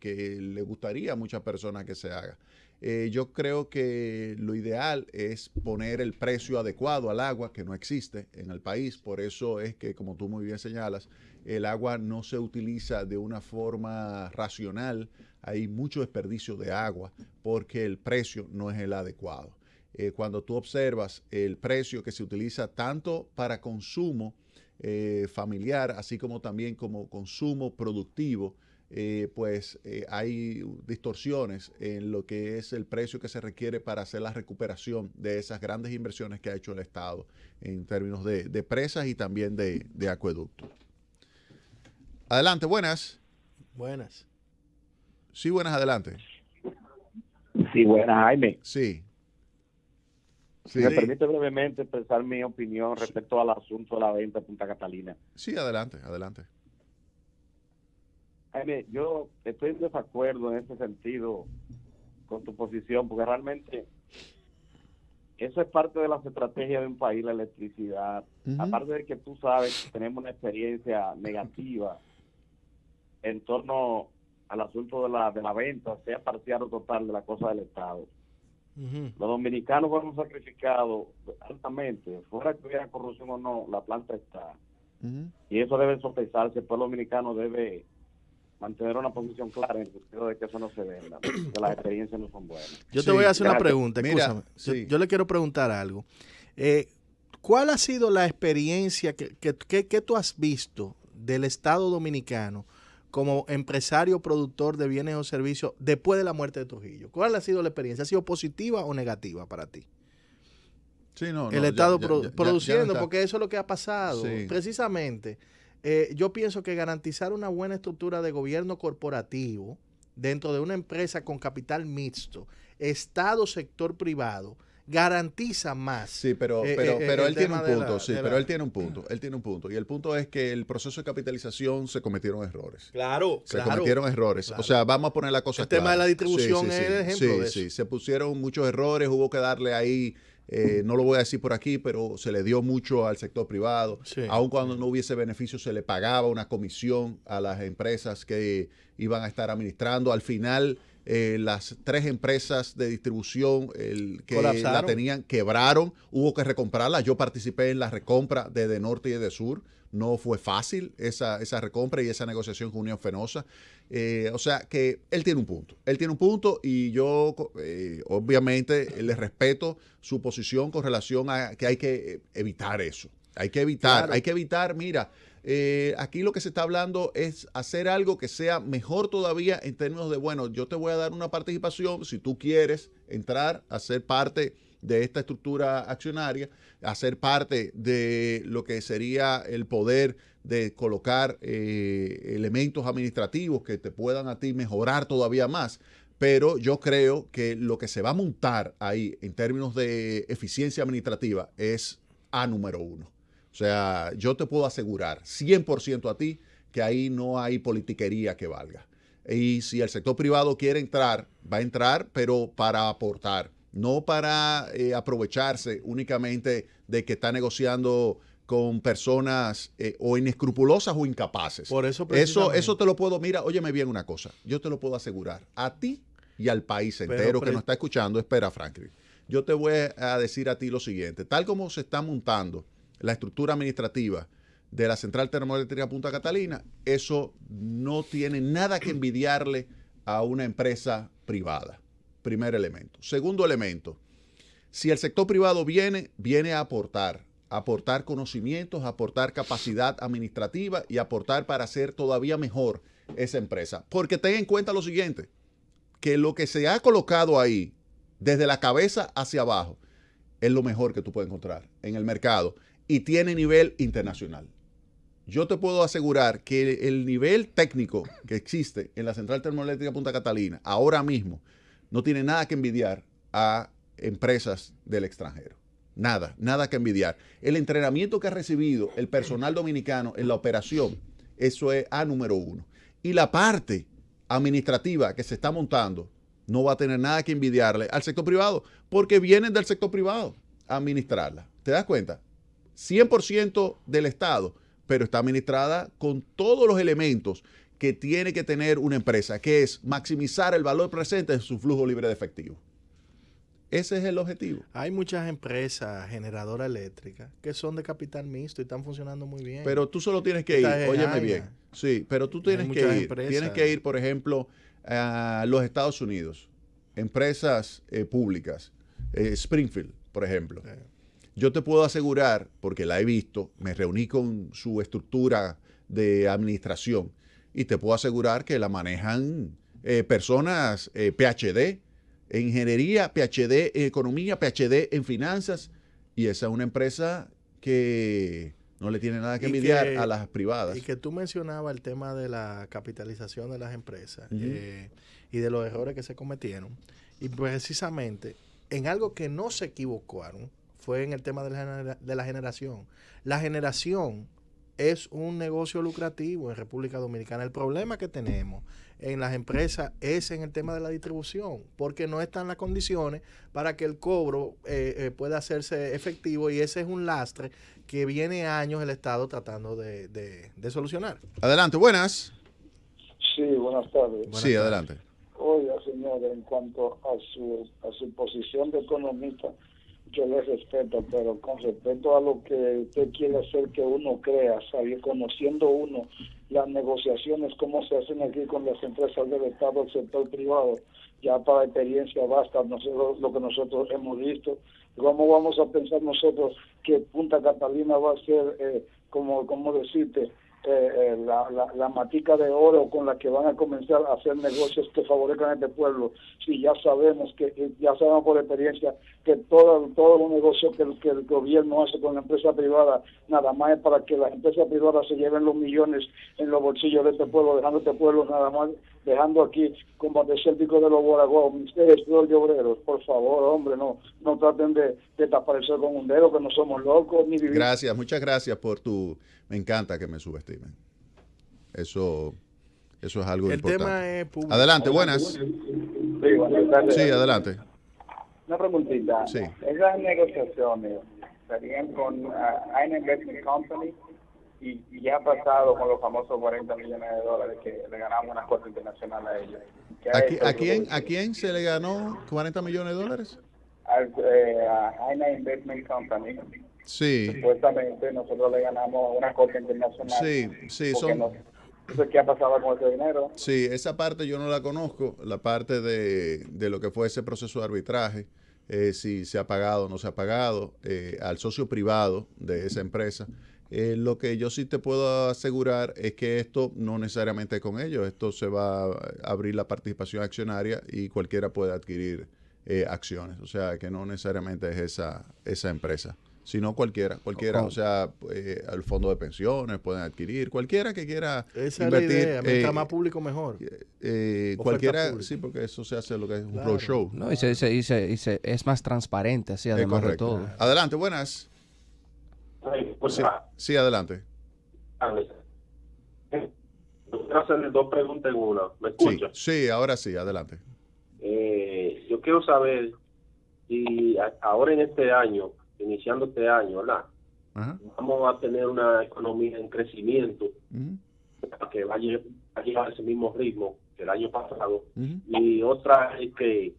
que le gustaría a muchas personas que se hagan eh, yo creo que lo ideal es poner el precio adecuado al agua, que no existe en el país. Por eso es que, como tú muy bien señalas, el agua no se utiliza de una forma racional. Hay mucho desperdicio de agua porque el precio no es el adecuado. Eh, cuando tú observas el precio que se utiliza tanto para consumo eh, familiar, así como también como consumo productivo, eh, pues eh, hay distorsiones en lo que es el precio que se requiere para hacer la recuperación de esas grandes inversiones que ha hecho el Estado en términos de, presas y también de, acueductos. Adelante, buenas. Buenas. Sí, buenas, adelante. Sí, buenas, Jaime. Sí. sí. me permite brevemente expresar mi opinión respecto al asunto de la venta de Punta Catalina. Sí, adelante, adelante. Jaime, yo estoy en desacuerdo en ese sentido con tu posición, porque realmente eso es parte de la estrategia de un país, la electricidad. Aparte de que tú sabes que tenemos una experiencia negativa en torno al asunto de la, de la venta, sea parcial o total, de la cosa del Estado. Los dominicanos fueron sacrificados altamente, fuera que hubiera corrupción o no, la planta está. Y eso debe sopesarse, el pueblo dominicano debe mantener una posición clara en el de que eso no se venda, que las experiencias no son buenas. Yo te voy a hacer una pregunta, escúchame yo, le quiero preguntar algo. Eh, ¿Cuál ha sido la experiencia que, que, tú has visto del Estado Dominicano como empresario productor de bienes o servicios después de la muerte de Trujillo? ¿Cuál ha sido la experiencia? ¿Ha sido positiva o negativa para ti? Sí, no, el Estado produciendo, porque eso es lo que ha pasado. Precisamente eh, yo pienso que garantizar una buena estructura de gobierno corporativo dentro de una empresa con capital mixto, Estado, sector privado, garantiza más. Sí, pero, eh, eh, él tiene un punto, sí, pero él tiene un punto, él tiene un punto. Y el punto es que el proceso de capitalización se cometieron errores. Claro, Se cometieron errores. O sea, vamos a poner la cosa El tema de la distribución es el ejemplo de sí, se pusieron muchos errores, hubo que darle ahí eh, no lo voy a decir por aquí, pero se le dio mucho al sector privado. Aun cuando no hubiese beneficio, se le pagaba una comisión a las empresas que iban a estar administrando. Al final, eh, las tres empresas de distribución el, que la tenían quebraron, hubo que recomprarla. Yo participé en la recompra de, de Norte y de Sur. No fue fácil esa, esa recompra y esa negociación con Unión Fenosa. Eh, o sea que él tiene un punto, él tiene un punto y yo eh, obviamente le respeto su posición con relación a que hay que eh, evitar eso, hay que evitar, hay que evitar, mira, aquí lo que se está hablando es hacer algo que sea mejor todavía en términos de, bueno, yo te voy a dar una participación si tú quieres entrar a ser parte de esta estructura accionaria, a ser parte de lo que sería el poder de colocar eh, elementos administrativos que te puedan a ti mejorar todavía más. Pero yo creo que lo que se va a montar ahí en términos de eficiencia administrativa es A número uno. O sea, yo te puedo asegurar 100% a ti que ahí no hay politiquería que valga. Y si el sector privado quiere entrar, va a entrar, pero para aportar, no para eh, aprovecharse únicamente de que está negociando con personas eh, o inescrupulosas o incapaces. Por eso, eso, eso te lo puedo, mira, óyeme bien una cosa, yo te lo puedo asegurar, a ti y al país entero que nos está escuchando, espera Franklin, yo te voy a decir a ti lo siguiente, tal como se está montando la estructura administrativa de la central termoeléctrica Punta Catalina, eso no tiene nada que envidiarle a una empresa privada, primer elemento. Segundo elemento, si el sector privado viene, viene a aportar aportar conocimientos, aportar capacidad administrativa y aportar para hacer todavía mejor esa empresa. Porque ten en cuenta lo siguiente, que lo que se ha colocado ahí, desde la cabeza hacia abajo, es lo mejor que tú puedes encontrar en el mercado y tiene nivel internacional. Yo te puedo asegurar que el nivel técnico que existe en la central termoeléctrica Punta Catalina ahora mismo no tiene nada que envidiar a empresas del extranjero. Nada, nada que envidiar. El entrenamiento que ha recibido el personal dominicano en la operación, eso es A número uno. Y la parte administrativa que se está montando no va a tener nada que envidiarle al sector privado, porque vienen del sector privado a administrarla. ¿Te das cuenta? 100% del Estado, pero está administrada con todos los elementos que tiene que tener una empresa, que es maximizar el valor presente en su flujo libre de efectivo. Ese es el objetivo. Hay muchas empresas generadoras eléctricas que son de capital mixto y están funcionando muy bien. Pero tú solo tienes que ir, óyeme bien. Sí, pero tú tienes que ir. Tienes que ir, por ejemplo, a los Estados Unidos, empresas eh, públicas, eh, Springfield, por ejemplo. Yo te puedo asegurar, porque la he visto, me reuní con su estructura de administración y te puedo asegurar que la manejan eh, personas PhD ingeniería, PhD en economía, PhD en finanzas. Y esa es una empresa que no le tiene nada que envidiar a las privadas. Y que tú mencionabas el tema de la capitalización de las empresas eh, y de los errores que se cometieron. Y precisamente en algo que no se equivocaron fue en el tema de la, de la generación. La generación es un negocio lucrativo en República Dominicana. El problema que tenemos en las empresas es en el tema de la distribución, porque no están las condiciones para que el cobro eh, eh pueda hacerse efectivo y ese es un lastre que viene años el Estado tratando de, solucionar. Adelante, buenas. Sí, buenas tardes. sí, adelante. Oiga, señora, en cuanto a su, a su posición de economista, yo le respeto, pero con respecto a lo que usted quiere hacer que uno crea, salir conociendo uno las negociaciones, cómo se hacen aquí con las empresas del Estado, el sector privado. Ya para experiencia basta nosotros, lo que nosotros hemos visto. ¿Cómo vamos a pensar nosotros que Punta Catalina va a ser, eh, como, como decirte, eh, eh, la, la, matica de oro con la que van a comenzar a hacer negocios que favorezcan a este pueblo. Si ya sabemos que, eh, ya sabemos por experiencia que todo, todo los negocio que, el gobierno hace con la empresa privada, nada más es para que las empresas privadas se lleven los millones en los bolsillos de este pueblo, dejando este pueblo nada más, dejando aquí como decía de los boragos, ustedes los obreros, por favor, hombre, no, no traten de, desaparecer con un dedo, que no somos locos ni vivimos. Gracias, muchas gracias por tu, me encanta que me subestimes. Eso, eso es algo importante. Adelante, buenas. Sí, adelante. Una preguntita. Esas negociaciones serían con ah, Aina Investment Company y, ya ha pasado con los famosos 40 millones de dólares que le ganamos una corte internacional a ellos. ¿A, quién, ¿A quién se le ganó 40 millones de dólares? A eh, a Aina Investment Company. Sí. Supuestamente nosotros le ganamos una corte internacional. Sí, sí, ¿qué ha pasado con ese dinero? Sí, esa parte yo no la conozco, la parte de, lo que fue ese proceso de arbitraje, eh, si se ha pagado o no se ha pagado, eh, al socio privado de esa empresa. Eh, lo que yo sí te puedo asegurar es que esto no necesariamente es con ellos, esto se va a abrir la participación accionaria y cualquiera puede adquirir acciones, o sea que no necesariamente es esa, esa empresa sino cualquiera, cualquiera, o sea, eh, el fondo de pensiones pueden adquirir, cualquiera que quiera Esa invertir. Es eh, más público mejor. Eh, cualquiera, sí, porque eso se hace lo que es un roadshow. No, y es más transparente, así además de todo. Adelante, buenas. Pues, sí, ah. sí, adelante. Ah, quiero hacerle dos preguntas en una. ¿Me escucha? Sí, sí ahora sí, adelante. yo quiero saber si ahora en este año iniciando este año, ¿verdad? Vamos a tener una economía en crecimiento que va a, llevar ese mismo ritmo que el año pasado. Y otra es que,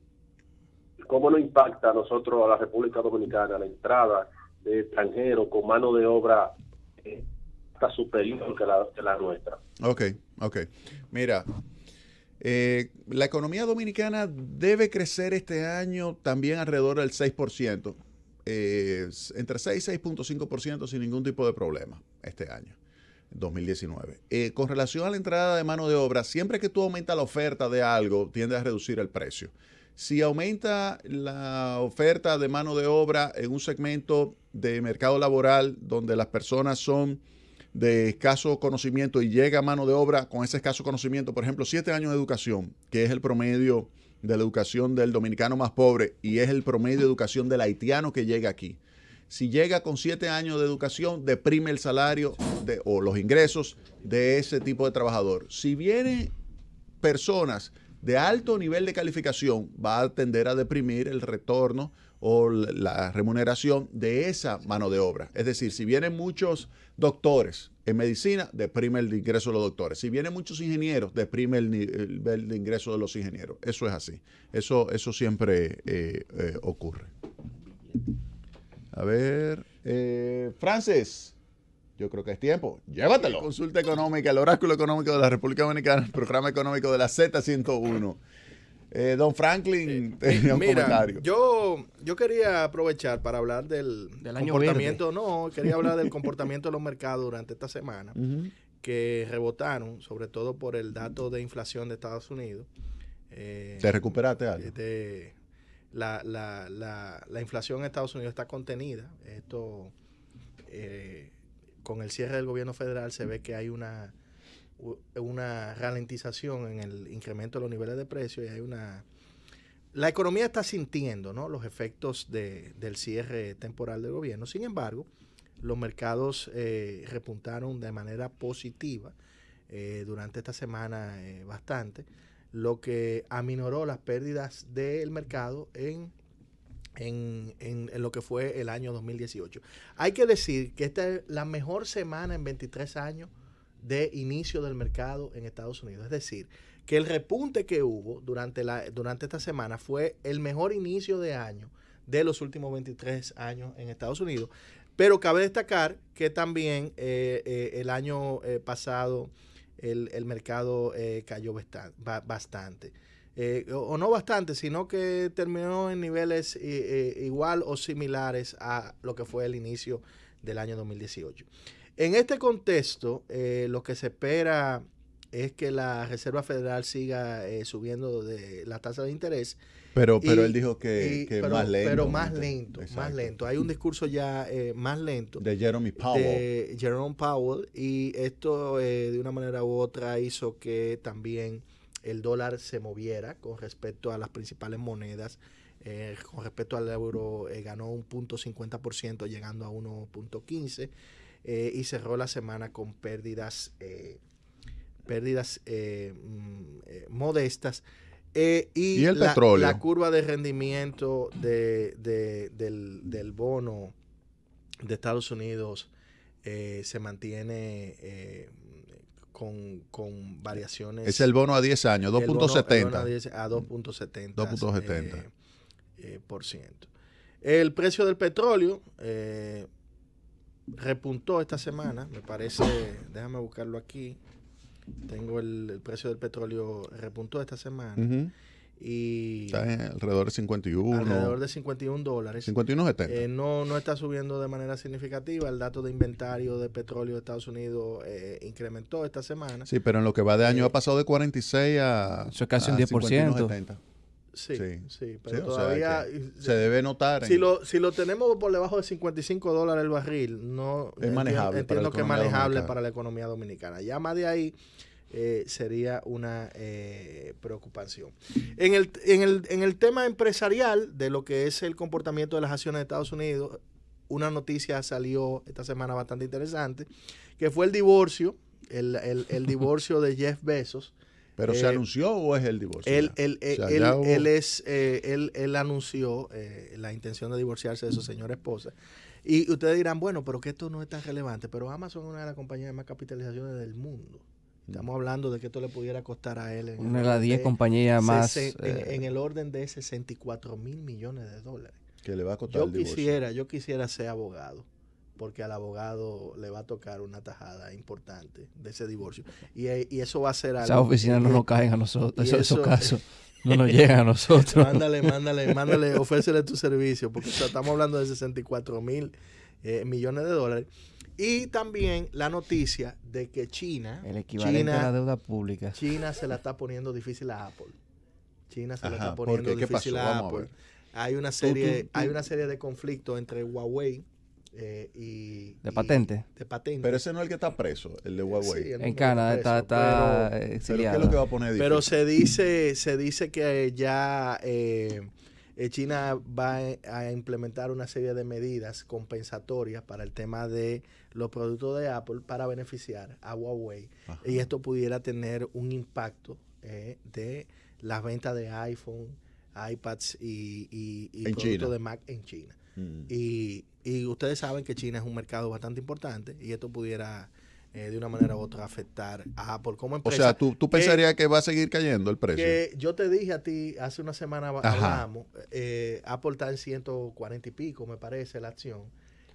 ¿cómo nos impacta a nosotros, a la República Dominicana, la entrada de extranjeros con mano de obra? está eh, superior que la, nuestra. Ok, ok. Mira, eh, la economía dominicana debe crecer este año también alrededor del 6%. Eh, entre 6 y 6.5% sin ningún tipo de problema este año. 2019. Eh, con relación a la entrada de mano de obra, siempre que tú aumentas la oferta de algo, tiendes a reducir el precio. Si aumenta la oferta de mano de obra en un segmento de mercado laboral donde las personas son de escaso conocimiento y llega mano de obra con ese escaso conocimiento, por ejemplo, siete años de educación, que es el promedio de la educación del dominicano más pobre y es el promedio de educación del haitiano que llega aquí. Si llega con siete años de educación, deprime el salario de, o los ingresos de ese tipo de trabajador. Si vienen personas de alto nivel de calificación, va a tender a deprimir el retorno o la remuneración de esa mano de obra. Es decir, si vienen muchos doctores en medicina, deprime el ingreso de los doctores. Si vienen muchos ingenieros, deprime el nivel ingreso de los ingenieros. Eso es así. Eso, eso siempre eh, eh, ocurre. A ver, eh, Francis. Yo creo que es tiempo. Llévatelo. Consulta económica, el oráculo económico de la República Dominicana, el programa económico de la Z101. Eh, don Franklin tenía un comentario. Yo, yo quería aprovechar para hablar del, comportamiento, no, quería hablar del comportamiento de los mercados durante esta semana, que rebotaron, sobre todo por el dato de inflación de Estados Unidos. Eh, ¿Te recuperaste algo? Eh, la, la, la, inflación en Estados Unidos está contenida. Esto, con el cierre del gobierno federal se ve que hay una una ralentización en el incremento de los niveles de precios y hay una... La economía está sintiendo ¿no? los efectos de, del cierre temporal del gobierno. Sin embargo, los mercados eh, repuntaron de manera positiva eh, durante esta semana eh, bastante, lo que aminoró las pérdidas del mercado en en, en, en, lo que fue el año 2018. Hay que decir que esta es la mejor semana en 23 años de inicio del mercado en Estados Unidos. Es decir, que el repunte que hubo durante, la, durante esta semana fue el mejor inicio de año de los últimos 23 años en Estados Unidos. Pero cabe destacar que también eh, eh, el año eh, pasado el, el mercado cayó bastante. o no bastante, sino que terminó en niveles igual o similares a lo que fue el inicio del año 2018. En este contexto, eh, lo que se espera es que la Reserva Federal siga eh, subiendo de la tasa de interés. Pero, pero él dijo que, más lento. Pero más lento, más lento. Hay un discurso ya eh, más lento. De Jeremy Powell. De Jerome Powell. Y esto, de una manera u otra, hizo que también el dólar se moviera con respecto a las principales monedas. con respecto al euro, ganó un punto 50%, llegando a 1.15%. Eh, y cerró la semana con pérdidas, eh, pérdidas eh, mm, modestas. y, el la, petróleo? la, curva de rendimiento del, bono de Estados Unidos se mantiene con, variaciones. Es el bono a 10 años, 2.70. A 2.70. 2.70. por ciento. El precio del petróleo eh, repuntó esta semana, me parece, déjame buscarlo aquí, tengo el, precio del petróleo, repuntó esta semana. Y está alrededor de 51. Alrededor de 51 dólares. Eh, no, no está subiendo de manera significativa. El dato de inventario de petróleo de Estados Unidos eh, incrementó esta semana. Sí, pero en lo que va de año ha pasado de 46 a. Eso es casi un 10%. Sí, sí, pero todavía... se debe notar. Si, lo, si lo tenemos por debajo de 55 dólares el barril, no... Es manejable. Entiendo, que es manejable para la economía dominicana. Ya más de ahí eh, sería una eh, preocupación. En el, en, el, en el tema empresarial de lo que es el comportamiento de las acciones de Estados Unidos, una noticia salió esta semana bastante interesante, que fue el divorcio, el, el, el divorcio de Jeff Bezos ¿Pero se eh, anunció o es el divorcio? Él, él, es, eh, él, él anunció eh, la intención de divorciarse de su señora esposa. Y ustedes dirán, bueno, pero que esto no es tan relevante. Pero Amazon es una de las compañías de más capitalizaciones del mundo. Estamos mm. hablando de que esto le pudiera costar a él. En una de las 10 compañías más. En, el orden de 64 mil millones de dólares. Que le va a costar el divorcio. Quisiera, yo quisiera ser abogado porque al abogado le va a tocar una tajada importante de ese divorcio. Y, eh, eso va a ser algo... Esas oficinas no nos caen a nosotros, esos casos. Eh, no nos llegan a nosotros. mándale, mándale, mándale, ofrécele tu servicio, porque estamos hablando de 64 mil eh, millones de dólares. Y también la noticia de que China. El equivalente a la deuda pública. China se la está poniendo difícil a Apple. China se la está poniendo difícil a Apple. hay una serie, hay una serie de conflictos entre Huawei eh, y, de patente. Pero ese no es el que está preso, el de Huawei. en Canadá está, pero, eh, Pero, se dice, se dice que eh, ya eh, China va a implementar una serie de medidas compensatorias para el tema de los productos de Apple para beneficiar a Huawei. Y esto pudiera tener un impacto de las ventas de iPhone, iPads y, y, productos de Mac en China. Mm. Y y ustedes saben que China es un mercado bastante importante y esto pudiera eh, de una manera u otra afectar a Apple como empresa. O sea, ¿tú, tú pensarías que, va a seguir cayendo el precio? yo te dije a ti hace una semana, hablamos, eh, Apple está en 140 y pico, me parece, la acción.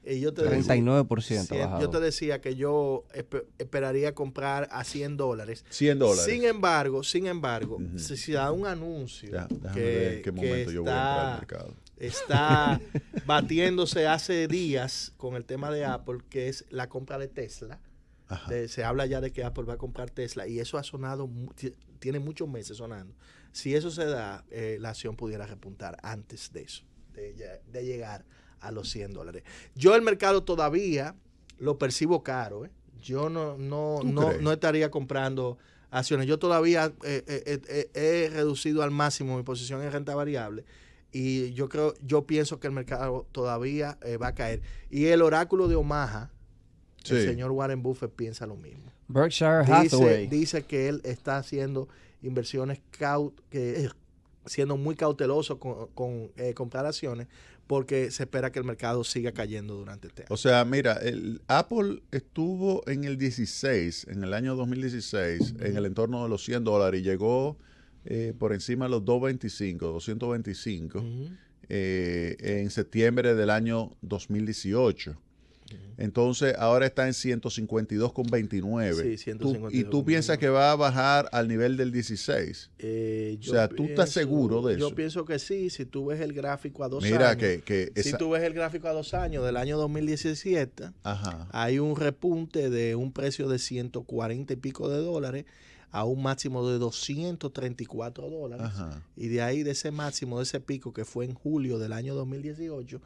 Y yo te 39% bajado. Yo te decía que yo esperaría comprar a 100 dólares. 100 dólares. Sin embargo, sin embargo, si se da un anuncio que, qué momento yo voy a entrar al mercado está batiéndose hace días con el tema de Apple, que es la compra de Tesla. se habla ya de que Apple va a comprar Tesla y eso ha sonado, tiene muchos meses sonando. Si eso se da, eh, la acción pudiera repuntar antes de eso, de, llegar a los 100 dólares. Yo el mercado todavía lo percibo caro. ¿eh? Yo no, no, estaría comprando acciones. Yo todavía eh, he reducido al máximo mi posición en renta variable y yo creo, yo pienso que el mercado todavía eh, va a caer. Y el oráculo de Omaha, el señor Warren Buffett piensa lo mismo. Berkshire Hathaway. Dice, que él está haciendo inversiones caut que, eh, siendo muy cauteloso con, con eh, comprar acciones porque se espera que el mercado siga cayendo durante este año. O sea, mira, el Apple estuvo en el 16, en el año 2016, en el entorno de los 100 dólares y llegó eh, por encima de los 225, 225, eh, en septiembre del año 2018. Entonces ahora está en 152,29. Sí, y tú piensas que va a bajar al nivel del 16. Eh, o sea, tú estás seguro de eso. Yo pienso que sí, si tú ves el gráfico a dos Mira años. que, que Si tú ves el gráfico a dos años del año 2017, hay un repunte de un precio de 140 y pico de dólares a un máximo de 234 dólares. Y de ahí, de ese máximo, de ese pico que fue en julio del año 2018,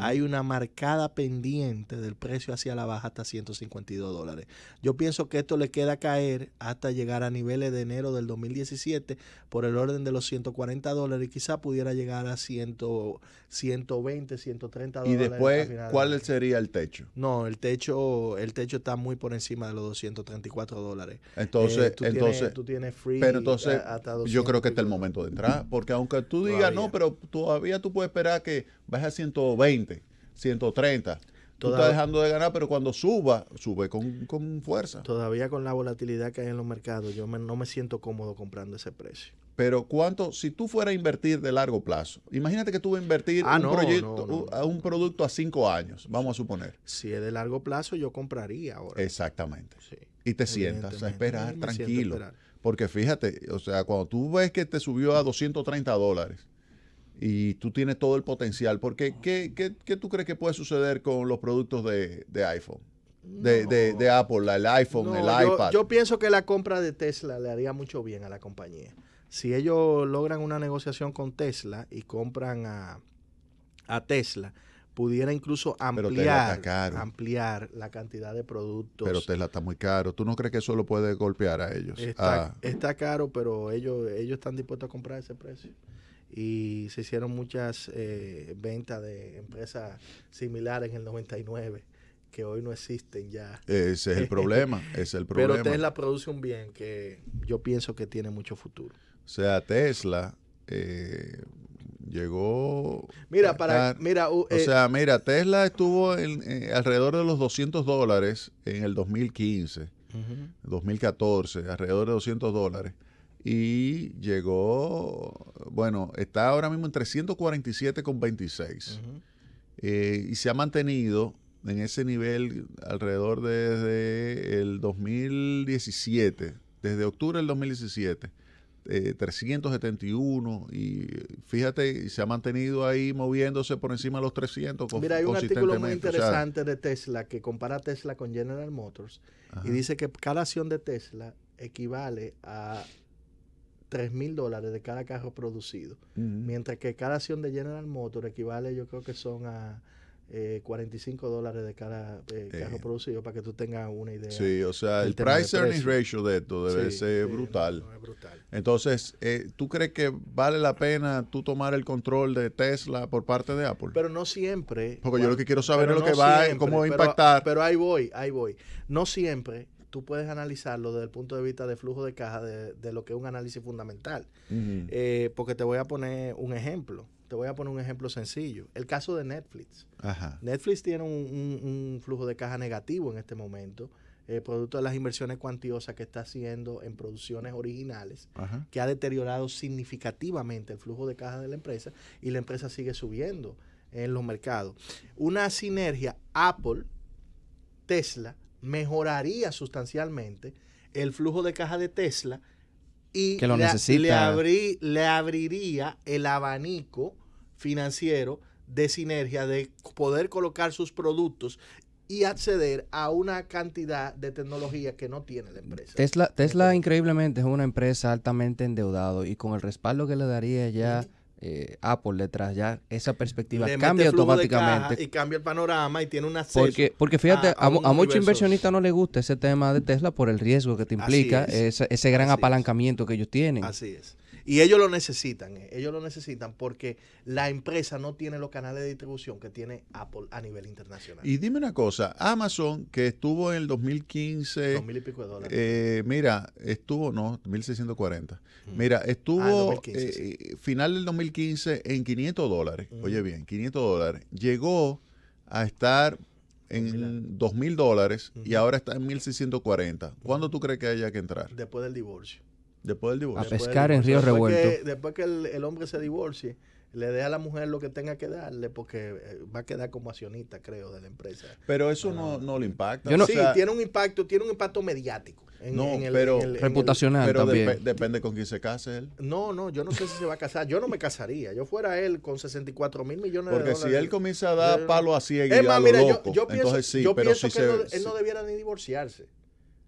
hay una marcada pendiente del precio hacia la baja hasta 152 dólares. Yo pienso que esto le queda caer hasta llegar a niveles de enero del 2017 por el orden de los 140 dólares y quizá pudiera llegar a 120, 130 dólares. Y después, ¿cuál sería el techo? No, el techo, el techo está muy por encima de los 234 dólares. Entonces, eh, entonces entonces, tú tienes free hasta 200 yo creo que está el momento de entrar, porque aunque tú digas, no, pero todavía tú puedes esperar que baje a 120, 130. Tú estás dejando de ganar, pero cuando suba, sube con, fuerza. Todavía con la volatilidad que hay en los mercados, yo no me siento cómodo comprando ese precio. Pero cuánto, si tú fueras a invertir de largo plazo, imagínate que tú vas a invertir ah, proyecto, a un producto a cinco años, vamos a suponer. Si es de largo plazo, yo compraría ahora. Exactamente. Sí y te sientas a esperar tranquilo. Porque fíjate, o sea, cuando tú ves que te subió a 230 dólares y tú tienes todo el potencial, porque ¿qué, tú crees que puede suceder con los productos de, iPhone? De, de, de, Apple, el iPhone, el iPad. Yo, pienso que la compra de Tesla le haría mucho bien a la compañía. Si ellos logran una negociación con Tesla y compran a, a Tesla, pudiera incluso ampliar, la ampliar la cantidad de productos. Pero Tesla está muy caro. ¿Tú no crees que eso lo puede golpear a ellos? Está, ah. caro, pero ellos, ellos están dispuestos a comprar ese precio. Y se hicieron muchas eh, ventas de empresas similares en el 99 que hoy no existen ya. Ese es el problema, es el problema. Pero Tesla produce un bien que yo pienso que tiene mucho futuro. O sea, Tesla eh, Llegó. Mira, para. mira, o eh, sea, mira, Tesla estuvo eh, alrededor de los 200 dólares en el 2015, 2014, alrededor de 200 dólares. Y llegó, bueno, está ahora mismo en 347,26. Eh, y se ha mantenido en ese nivel alrededor desde el 2017, desde octubre del 2017 eh, 371 y fíjate, se ha mantenido ahí moviéndose por encima de los 300. Mira, hay un artículo muy interesante de Tesla que compara Tesla con General Motors y dice que cada acción de Tesla equivale a 3 mil dólares de cada carro producido, mientras que cada acción de General Motors equivale, yo creo que son a eh, 45 dólares de cada eh, eh. carro producido para que tú tengas una idea. Sí, o sea, el price earnings ratio de esto debe ser brutal. Entonces, eh, ¿tú crees que vale la pena tú tomar el control de Tesla por parte de Apple? Pero no siempre. Porque yo lo que quiero saber es lo que va, cómo va a impactar. Pero ahí voy, ahí voy. No siempre tú puedes analizarlo desde el punto de vista de flujo de caja de, lo que es un análisis fundamental. porque te voy a poner un ejemplo. Te voy a poner un ejemplo sencillo. El caso de Netflix. Netflix tiene un, flujo de caja negativo en este momento, eh, producto de las inversiones cuantiosas que está haciendo en producciones originales, que ha deteriorado significativamente el flujo de caja de la empresa y la empresa sigue subiendo en los mercados. Una sinergia Apple, Tesla, mejoraría sustancialmente el flujo de caja de Tesla y le, le abriría el abanico financiero de sinergia, de poder colocar sus productos y acceder a una cantidad de tecnología que no tiene la empresa. Tesla, Tesla increíblemente es una empresa altamente endeudado y con el respaldo que le daría ya eh, Apple detrás, ya esa perspectiva cambia automáticamente. Y cambia el panorama y tiene una... Porque, porque fíjate, a, muchos inversionistas no les gusta ese tema de Tesla por el riesgo que te implica, ese, gran apalancamiento que ellos tienen. Así es. Y ellos lo necesitan, eh, ellos lo necesitan porque la empresa no tiene los canales de distribución que tiene Apple a nivel internacional. Y dime una cosa, Amazon, que estuvo en el 2015... mil y pico de dólares. Eh, mira, estuvo, no, 1640. Mira, estuvo ah, eh, final del 2015 en 500 dólares. Oye bien, 500 dólares. Llegó a estar en dos mil dólares y ahora está en 1640. ¿Cuándo tú crees que haya que entrar? Después del divorcio. Después del divorcio. A pescar en río revuelto. después que el, hombre se divorcie, le dé a la mujer lo que tenga que darle porque eh, va a quedar como accionista, creo, de la empresa. Pero eso no, no le impacta. sí, tiene un impacto, tiene un impacto mediático. En, no, el, reputacional pero también. depende con quién se case él. No, no, yo no sé si se va a casar. Yo no me casaría. Yo fuera él con 64 mil millones de dólares. Porque si él comienza a dar eh, palo a ciegas, a mira, yo, yo pienso, yo pienso que él, no debiera ni divorciarse.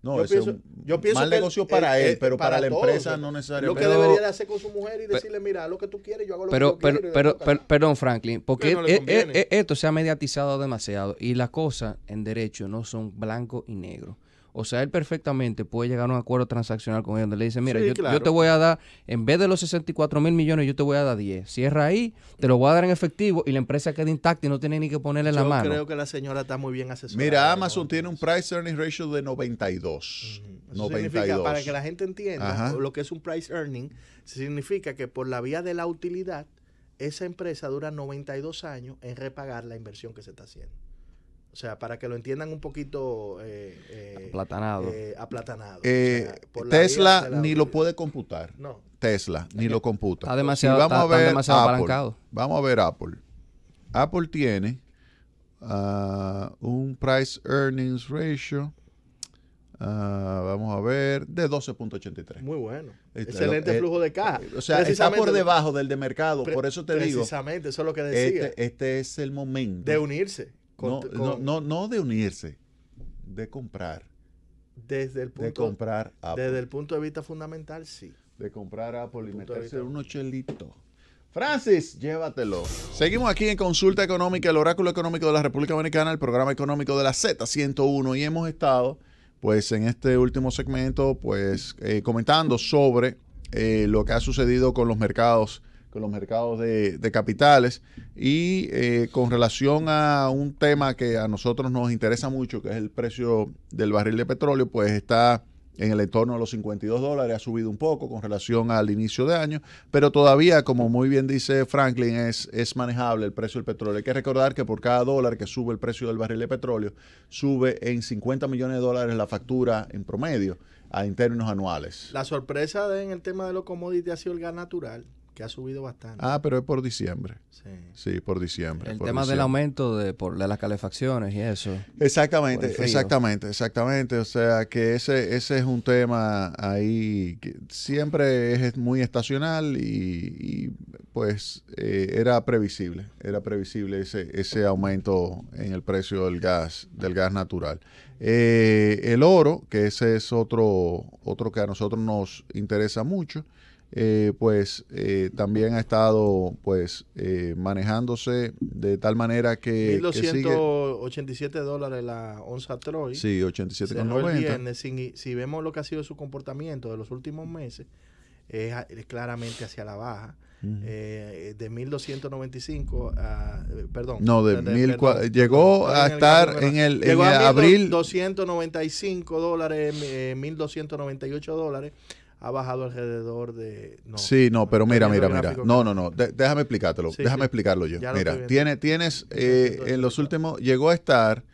No, yo pienso, es un mal negocio para él, pero para, la empresa no necesariamente. Lo que debería de hacer con su mujer y decirle, mira, lo que tú quieres, yo hago lo pero, que tú pero, Pero, perdón, Franklin, porque eh, eh, eh, esto se ha mediatizado demasiado y las cosas en derecho no son blanco y negro. O sea, él perfectamente puede llegar a un acuerdo transaccional con él donde le dice, mira, yo, te voy a dar, en vez de los 64 mil millones, yo te voy a dar 10. Cierra ahí, te lo voy a dar en efectivo y la empresa queda intacta y no tiene ni que ponerle la mano. Yo creo que la señora está muy bien asesorada. Mira, Amazon tiene un price earning ratio de 92. 92. para que la gente entienda lo que es un price earning, significa que por la vía de la utilidad, esa empresa dura 92 años en repagar la inversión que se está haciendo. O sea, para que lo entiendan un poquito eh, eh, aplatanado. Eh, Tesla ni lo puede computar. No. Tesla ni lo computa. Está demasiado, vamos a ver Apple, Vamos a ver Apple. Apple tiene ah, un price earnings ratio. Ah, vamos a ver, de 12.83. Muy bueno. Este, Excelente flujo de caja. O sea, está por debajo del de mercado, por eso te digo. Precisamente, eso es lo que decía. este, este es el momento. De unirse no, no, no, de unirse, de comprar. Desde el punto de, comprar Desde el punto de vista fundamental, sí. De comprar Apple y meterse unos chelitos. Francis, llévatelo. Seguimos aquí en Consulta Económica, el Oráculo Económico de la República Dominicana, el programa económico de la Z101 y hemos estado, pues en este último segmento, pues eh, comentando sobre eh, lo que ha sucedido con los mercados los mercados de, capitales y eh, con relación a un tema que a nosotros nos interesa mucho, que es el precio del barril de petróleo, pues está en el entorno de los 52 dólares, ha subido un poco con relación al inicio de año, pero todavía, como muy bien dice Franklin, es, manejable el precio del petróleo. Hay que recordar que por cada dólar que sube el precio del barril de petróleo, sube en 50 millones de dólares la factura en promedio a, en términos anuales. La sorpresa en el tema de los commodities ha sido el gas natural que ha subido bastante. Ah, pero es por diciembre. Sí, sí por diciembre. El tema del aumento de, de las calefacciones y eso. Exactamente, exactamente, exactamente. O sea, que ese, ese es un tema ahí que siempre es muy estacional y, pues eh, era previsible, era previsible ese, ese aumento en el precio del gas, del gas natural. Eh, el oro, que ese es otro, otro que a nosotros nos interesa mucho, eh, pues eh, también ha estado pues eh, manejándose de tal manera que 1287 dólares la onza Troy. Sí, 87,90. Si, si vemos lo que ha sido su comportamiento de los últimos meses, es, claramente hacia la baja. Eh, de 1295 a, perdón no de, llegó a estar en el, en abril 295 dólares 1298 dólares ha bajado alrededor de... sí, no, pero mira, mira, mira. No, no, no. déjame explicártelo. déjame explicarlo yo. mira, tiene, tienes eh, en los últimos... Llegó a estar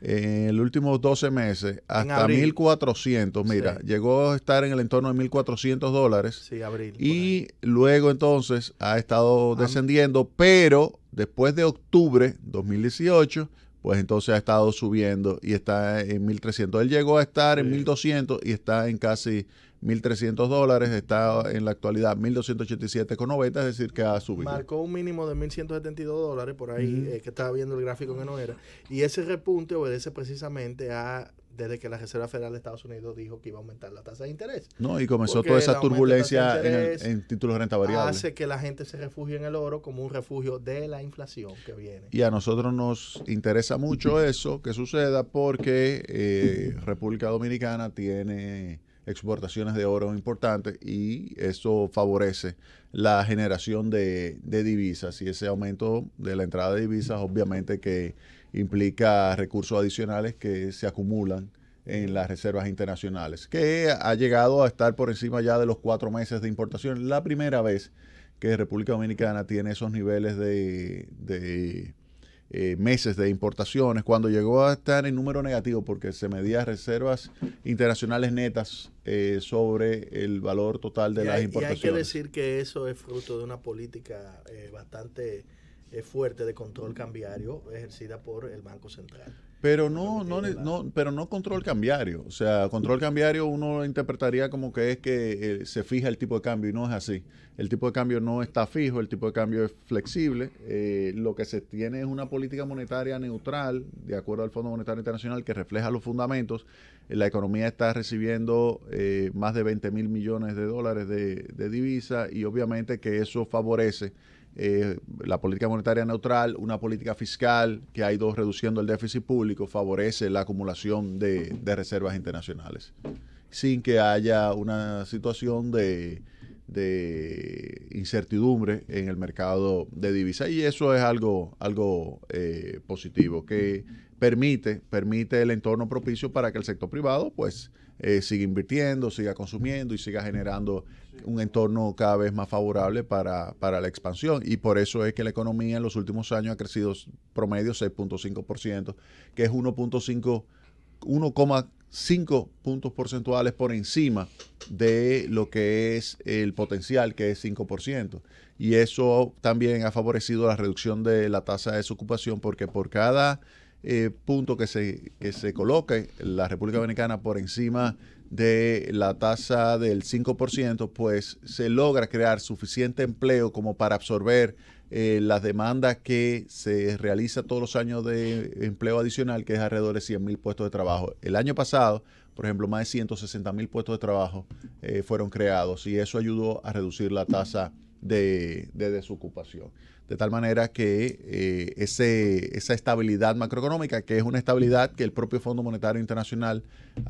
eh, en los últimos 12 meses hasta 1.400, mira, llegó a estar en el entorno de 1.400 dólares. Sí, abril. Y luego entonces ha estado ah. descendiendo, pero después de octubre 2018, pues entonces ha estado subiendo y está en 1.300. Él llegó a estar en 1.200 y está en casi 1.300 dólares, está en la actualidad 1.287,90, es decir, que ha subido. Marcó un mínimo de 1.172 dólares, por ahí eh, que estaba viendo el gráfico que no era, y ese repunte obedece precisamente a desde que la Reserva Federal de Estados Unidos dijo que iba a aumentar la tasa de interés. No, y comenzó toda esa turbulencia en, títulos de renta variable. Hace que la gente se refugie en el oro como un refugio de la inflación que viene. Y a nosotros nos interesa mucho eso que suceda porque eh, República Dominicana tiene exportaciones de oro importantes y eso favorece la generación de, divisas y ese aumento de la entrada de divisas obviamente que implica recursos adicionales que se acumulan en las reservas internacionales, que ha llegado a estar por encima ya de los cuatro meses de importación. La primera vez que República Dominicana tiene esos niveles de, de eh, meses de importaciones, cuando llegó a estar en número negativo porque se medía reservas internacionales netas eh, sobre el valor total de las importaciones. Y hay que decir que eso es fruto de una política eh, bastante fuerte de control cambiario ejercida por el Banco Central. Pero no, no, no, pero no control cambiario. O sea, control cambiario uno interpretaría como que es que eh, se fija el tipo de cambio y no es así. El tipo de cambio no está fijo, el tipo de cambio es flexible. Eh, lo que se tiene es una política monetaria neutral, de acuerdo al Fondo Monetario Internacional, que refleja los fundamentos. La economía está recibiendo eh, más de 20 mil millones de dólares de, de divisa y obviamente que eso favorece eh, la política monetaria neutral, una política fiscal que ha ido reduciendo el déficit público, favorece la acumulación de, reservas internacionales, sin que haya una situación de, incertidumbre en el mercado de divisas. Y eso es algo, algo eh, positivo que permite, permite el entorno propicio para que el sector privado pues eh, siga invirtiendo, siga consumiendo y siga generando un entorno cada vez más favorable para, para, la expansión y por eso es que la economía en los últimos años ha crecido promedio 6.5%, que es 1.5 puntos porcentuales por encima de lo que es el potencial, que es 5%. Y eso también ha favorecido la reducción de la tasa de desocupación porque por cada eh, punto que se, que se coloque la República Dominicana por encima de la tasa del 5%, pues se logra crear suficiente empleo como para absorber eh, las demandas que se realiza todos los años de empleo adicional, que es alrededor de 100 mil puestos de trabajo. El año pasado, por ejemplo, más de 160 mil puestos de trabajo eh, fueron creados y eso ayudó a reducir la tasa de desocupación de tal manera que eh, esa estabilidad macroeconómica, que es una estabilidad que el propio Fondo Monetario Internacional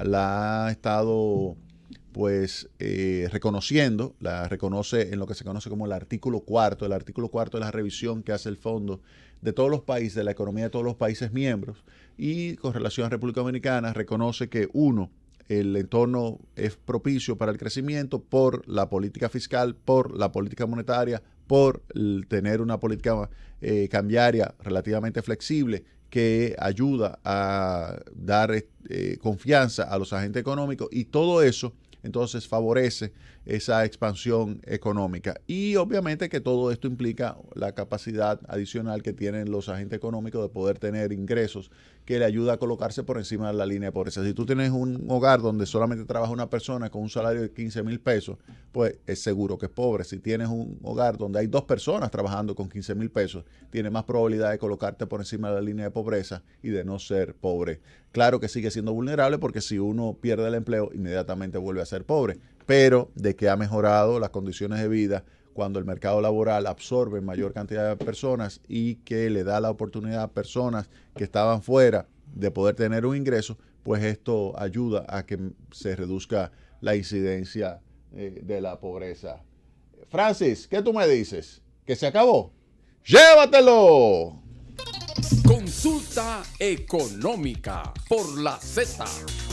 la ha estado pues eh, reconociendo, la reconoce en lo que se conoce como el artículo cuarto, el artículo cuarto de la revisión que hace el fondo de todos los países, de la economía de todos los países miembros, y con relación a República Dominicana reconoce que uno, el entorno es propicio para el crecimiento por la política fiscal, por la política monetaria, por tener una política eh, cambiaria relativamente flexible que ayuda a dar eh, confianza a los agentes económicos y todo eso entonces favorece esa expansión económica. Y obviamente que todo esto implica la capacidad adicional que tienen los agentes económicos de poder tener ingresos que le ayuda a colocarse por encima de la línea de pobreza. Si tú tienes un hogar donde solamente trabaja una persona con un salario de 15 mil pesos, pues es seguro que es pobre. Si tienes un hogar donde hay dos personas trabajando con 15 mil pesos, tiene más probabilidad de colocarte por encima de la línea de pobreza y de no ser pobre. Claro que sigue siendo vulnerable porque si uno pierde el empleo, inmediatamente vuelve a ser pobre pero de que ha mejorado las condiciones de vida cuando el mercado laboral absorbe mayor cantidad de personas y que le da la oportunidad a personas que estaban fuera de poder tener un ingreso, pues esto ayuda a que se reduzca la incidencia eh, de la pobreza. Francis, ¿qué tú me dices? ¿Que se acabó? ¡Llévatelo! Consulta económica por la Z.